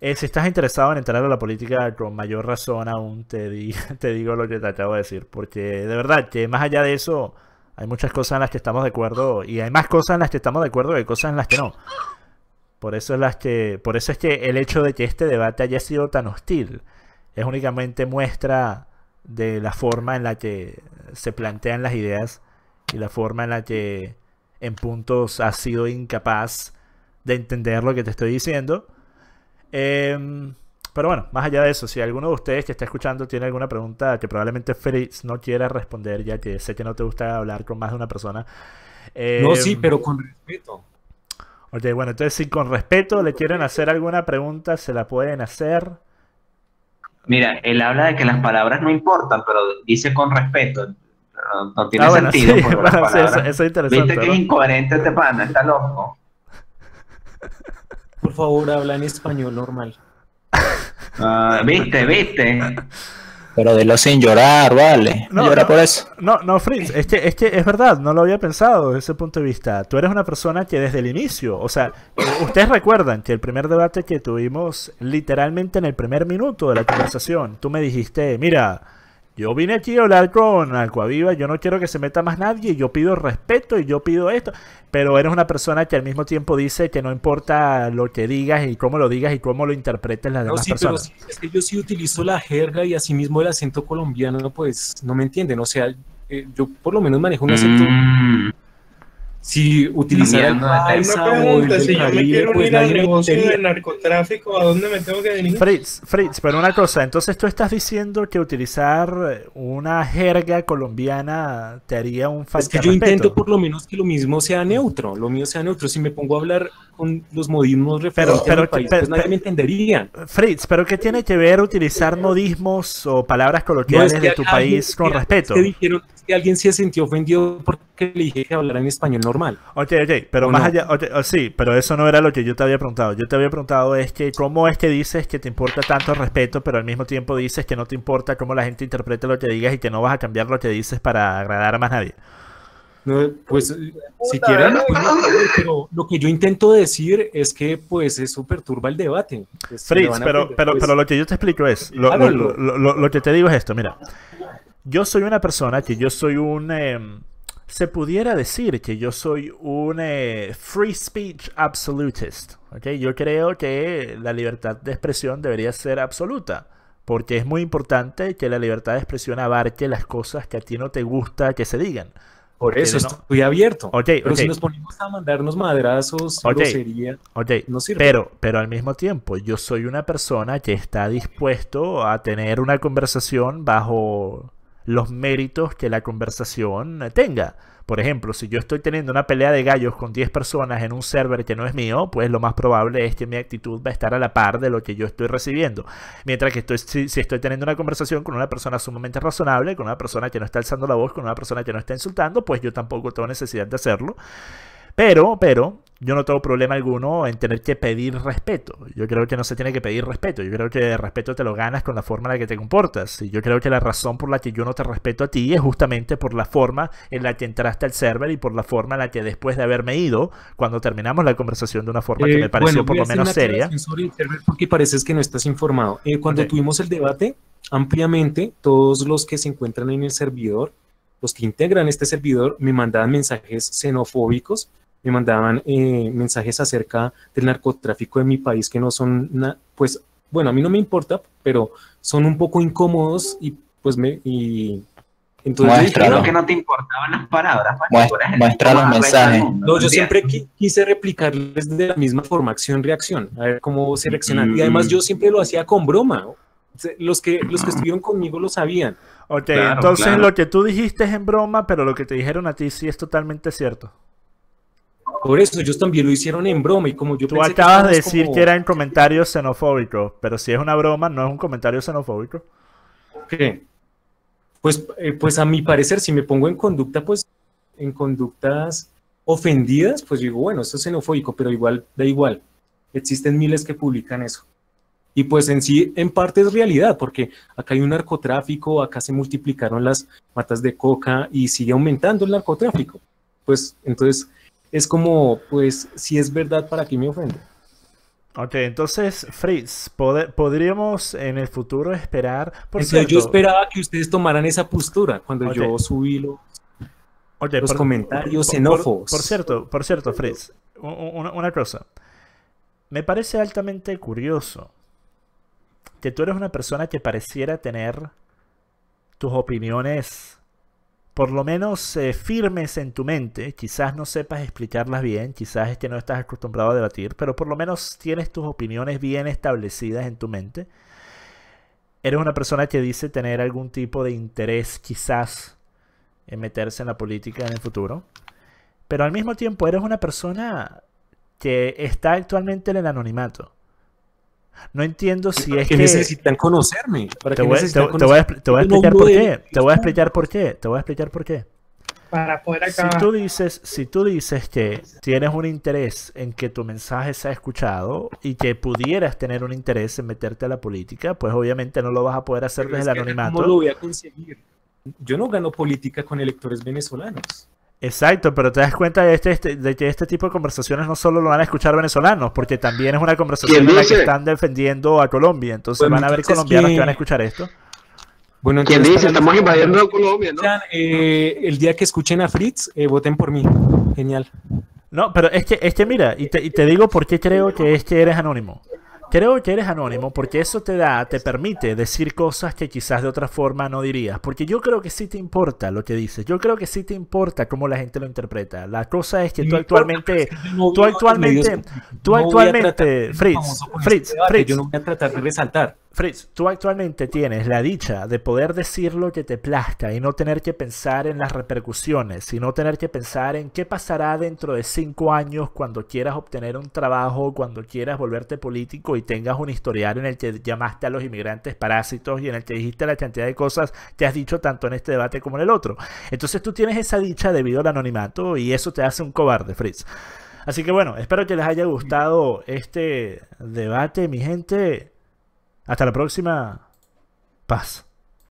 A: Eh, si estás interesado en entrar a la política, con mayor razón aún te, di te digo lo que te acabo de decir. Porque de verdad que más allá de eso, hay muchas cosas en las que estamos de acuerdo y hay más cosas en las que estamos de acuerdo que cosas en las que no. Por eso, es las que, por eso es que el hecho de que este debate haya sido tan hostil es únicamente muestra de la forma en la que se plantean las ideas y la forma en la que en puntos has sido incapaz de entender lo que te estoy diciendo. Em, pero bueno, más allá de eso, si alguno de ustedes que está escuchando tiene alguna pregunta que probablemente Félix no quiera responder, ya que sé que no te gusta hablar con más de una persona. no, sí, em, pero con respeto. Ok, bueno, entonces si con respeto le quieren hacer alguna pregunta, se la pueden hacer. Mira, él habla de que las palabras no importan, pero dice con
B: respeto. No, tiene ah, sentido. Sí. eso, es interesante. Viste que es incoherente este pana, está loco. Por favor, habla en español normal.
A: Ah, viste, viste pero de los sin llorar, vale. No, llora por eso. No, no, Fritz, que, es que es verdad, no lo había pensado desde ese punto de vista. Tú eres una persona que desde el inicio, o sea, ustedes recuerdan que el primer debate que tuvimos, literalmente en el primer minuto de la conversación, tú me dijiste, mira, yo vine aquí a hablar con Alcoaviva, yo no quiero que se meta más nadie, yo pido respeto y yo pido esto, pero eres una persona que al mismo tiempo dice que no importa lo que digas y cómo lo digas y cómo lo interpretes las no, demás sí, personas.
B: yo sí utilizo la jerga y asimismo el acento colombiano, pues no me entienden, o sea, eh, yo por lo menos manejo un acento... Mm si utilizara No Una pregunta, si me quiero pues, al negocio del narcotráfico, ¿a dónde me tengo que dirigir? Fritz,
A: Fritz, pero una cosa, entonces tú estás diciendo que utilizar una jerga colombiana te haría un falta Es que yo intento
B: por lo menos que lo mismo sea neutro, lo mío sea neutro. Si me pongo a hablar con los modismos referentes pero, país, pues nadie me entendería. Fritz, ¿pero qué tiene que ver utilizar modismos o palabras coloquiales de tu país con respeto? Es dijeron que alguien se sintió ofendido por? que le dije que hablar en español normal. Ok, ok, pero más allá,
A: oh, sí, pero eso no era lo que yo te había preguntado. Yo te había preguntado es que cómo es que dices que te importa tanto el respeto, pero al mismo tiempo dices que no te importa cómo la gente interpreta lo que digas y que no vas a cambiar lo
B: que dices para agradar a más nadie. pues si quieren, pues, ¿eh? pero lo que yo intento decir es que pues eso perturba el debate. Pues, Fritz, pero, pero, pues pero lo que
A: yo te explico es, lo, que te digo es esto, mira, yo soy una persona que yo soy un... Em, se pudiera decir que yo soy un eh, free speech absolutist. ¿okay? Yo creo que la libertad de expresión debería ser absoluta, porque es muy importante que la libertad de expresión abarque las cosas que a ti no te gusta que se digan. Por eso estoy abierto. pero si nos
B: ponemos a mandarnos
A: madrazos, no sirve. Pero, pero al mismo tiempo, yo soy una persona que está dispuesto a tener una conversación bajo los méritos que la conversación tenga. Por ejemplo, si yo estoy teniendo una pelea de gallos con 10 personas en un server que no es mío, pues lo más probable es que mi actitud va a estar a la par de lo que yo estoy recibiendo. Mientras que si, si, estoy teniendo una conversación con una persona sumamente razonable, con una persona que no está alzando la voz, con una persona que no está insultando, pues yo tampoco tengo necesidad de hacerlo. Pero, pero, yo no tengo problema alguno en tener que pedir respeto. Yo creo que no se tiene que pedir respeto. Yo creo que el respeto te lo ganas con la forma en la que te comportas. Y yo creo que la razón por la que yo no te respeto a ti es justamente por la forma en la que entraste al server y por la forma en la que después de haberme ido,
B: cuando terminamos la conversación de una forma que eh, me pareció por lo menos seria. Sobre porque pareces que no estás informado. Eh, cuando tuvimos el debate, ampliamente todos los que se encuentran en el servidor los que integran este servidor me mandaban mensajes xenofóbicos me mandaban eh, mensajes acerca del narcotráfico en mi país que no son, pues, bueno, a mí no me importa, pero son un poco incómodos y pues me... Y, entonces, que no te importaban las palabras. Pues, muestra, los mensajes. No, yo siempre quise replicarles de la misma forma, acción-reacción, a ver cómo se reaccionan. Y además yo mm. siempre lo hacía con broma. Los que, los que estuvieron conmigo lo sabían. Ok, entonces lo que tú
A: dijiste es en broma, pero lo que te dijeron a ti sí es totalmente cierto.
B: Por eso ellos también lo hicieron en broma y como yo... Tú acabas de decir que era
A: en comentario xenofóbico, pero si es
B: una broma, no es un comentario xenofóbico. ¿Qué? Pues, eh, pues a mi parecer, si me pongo en conducta, pues en conductas ofendidas, pues digo, bueno, eso es xenofóbico, pero igual, da igual. Existen miles que publican eso. Y pues en sí, en parte es realidad, porque acá hay un narcotráfico, acá se multiplicaron las matas de coca y sigue aumentando el narcotráfico. Pues entonces es como, pues, si es verdad, ¿para qué me ofende?
A: Ok, entonces, Fritz, podríamos en el futuro esperar. Por yo
B: esperaba que ustedes tomaran esa postura cuando yo subí los, comentarios xenófobos. Por,
A: cierto, por cierto, Fritz, una cosa. Me parece altamente curioso que tú eres una persona que pareciera tener tus opiniones por lo menos eh, firmes en tu mente. Quizás no sepas explicarlas bien, quizás que no estás acostumbrado a debatir, pero por lo menos tienes tus opiniones bien establecidas en tu mente. Eres una persona que dice tener algún tipo de interés quizás en meterse en la política en el futuro, pero al mismo tiempo eres una persona que está actualmente en el anonimato. No entiendo
B: si es que... necesitan conocerme? te, voy, a, explicar por qué. Te voy a explicar
A: por qué. Te voy a explicar por qué. Para poder Si tú dices, si tú dices que tienes un interés en que tu mensaje sea escuchado y que pudieras tener un interés en meterte a la política, pues obviamente no lo vas a poder hacer desde el anonimato. lo voy a
B: conseguir?
A: Yo no gano política con electores venezolanos. Exacto, pero te das cuenta de, este, este, de que este tipo de conversaciones no solo lo van a escuchar venezolanos, porque también es una conversación en la que están defendiendo a Colombia, entonces van a haber colombianos que... van a escuchar esto. Bueno, ¿Quién dice? Estamos invadiendo
B: Colombia, ¿no? Eh, el día que escuchen a Fritz, eh, voten por mí. Genial. No, pero este
A: que, mira, y te, y te digo por qué creo que este eres anónimo. Creo que eres anónimo porque eso te da, te permite decir cosas que quizás de otra forma no dirías. Porque yo creo que sí te importa lo que dices. Yo creo que sí te importa cómo la gente lo interpreta. La cosa es que tú actualmente, tú actualmente, tú actualmente, Fritz, Fritz, este Fritz. Yo no de resaltar. Fritz, tú actualmente tienes la dicha de poder decir lo que te plazca y no tener que pensar en las repercusiones, y no tener que pensar en qué pasará dentro de cinco años cuando quieras obtener un trabajo, cuando quieras volverte político tengas un historial en el que llamaste a los inmigrantes parásitos y en el que dijiste la cantidad de cosas que has dicho tanto en este debate como en el otro. Entonces tú tienes esa dicha debido al anonimato y eso te hace un cobarde, Fritz. Así que bueno, espero que les haya gustado este debate, mi gente. Hasta la próxima. Paz.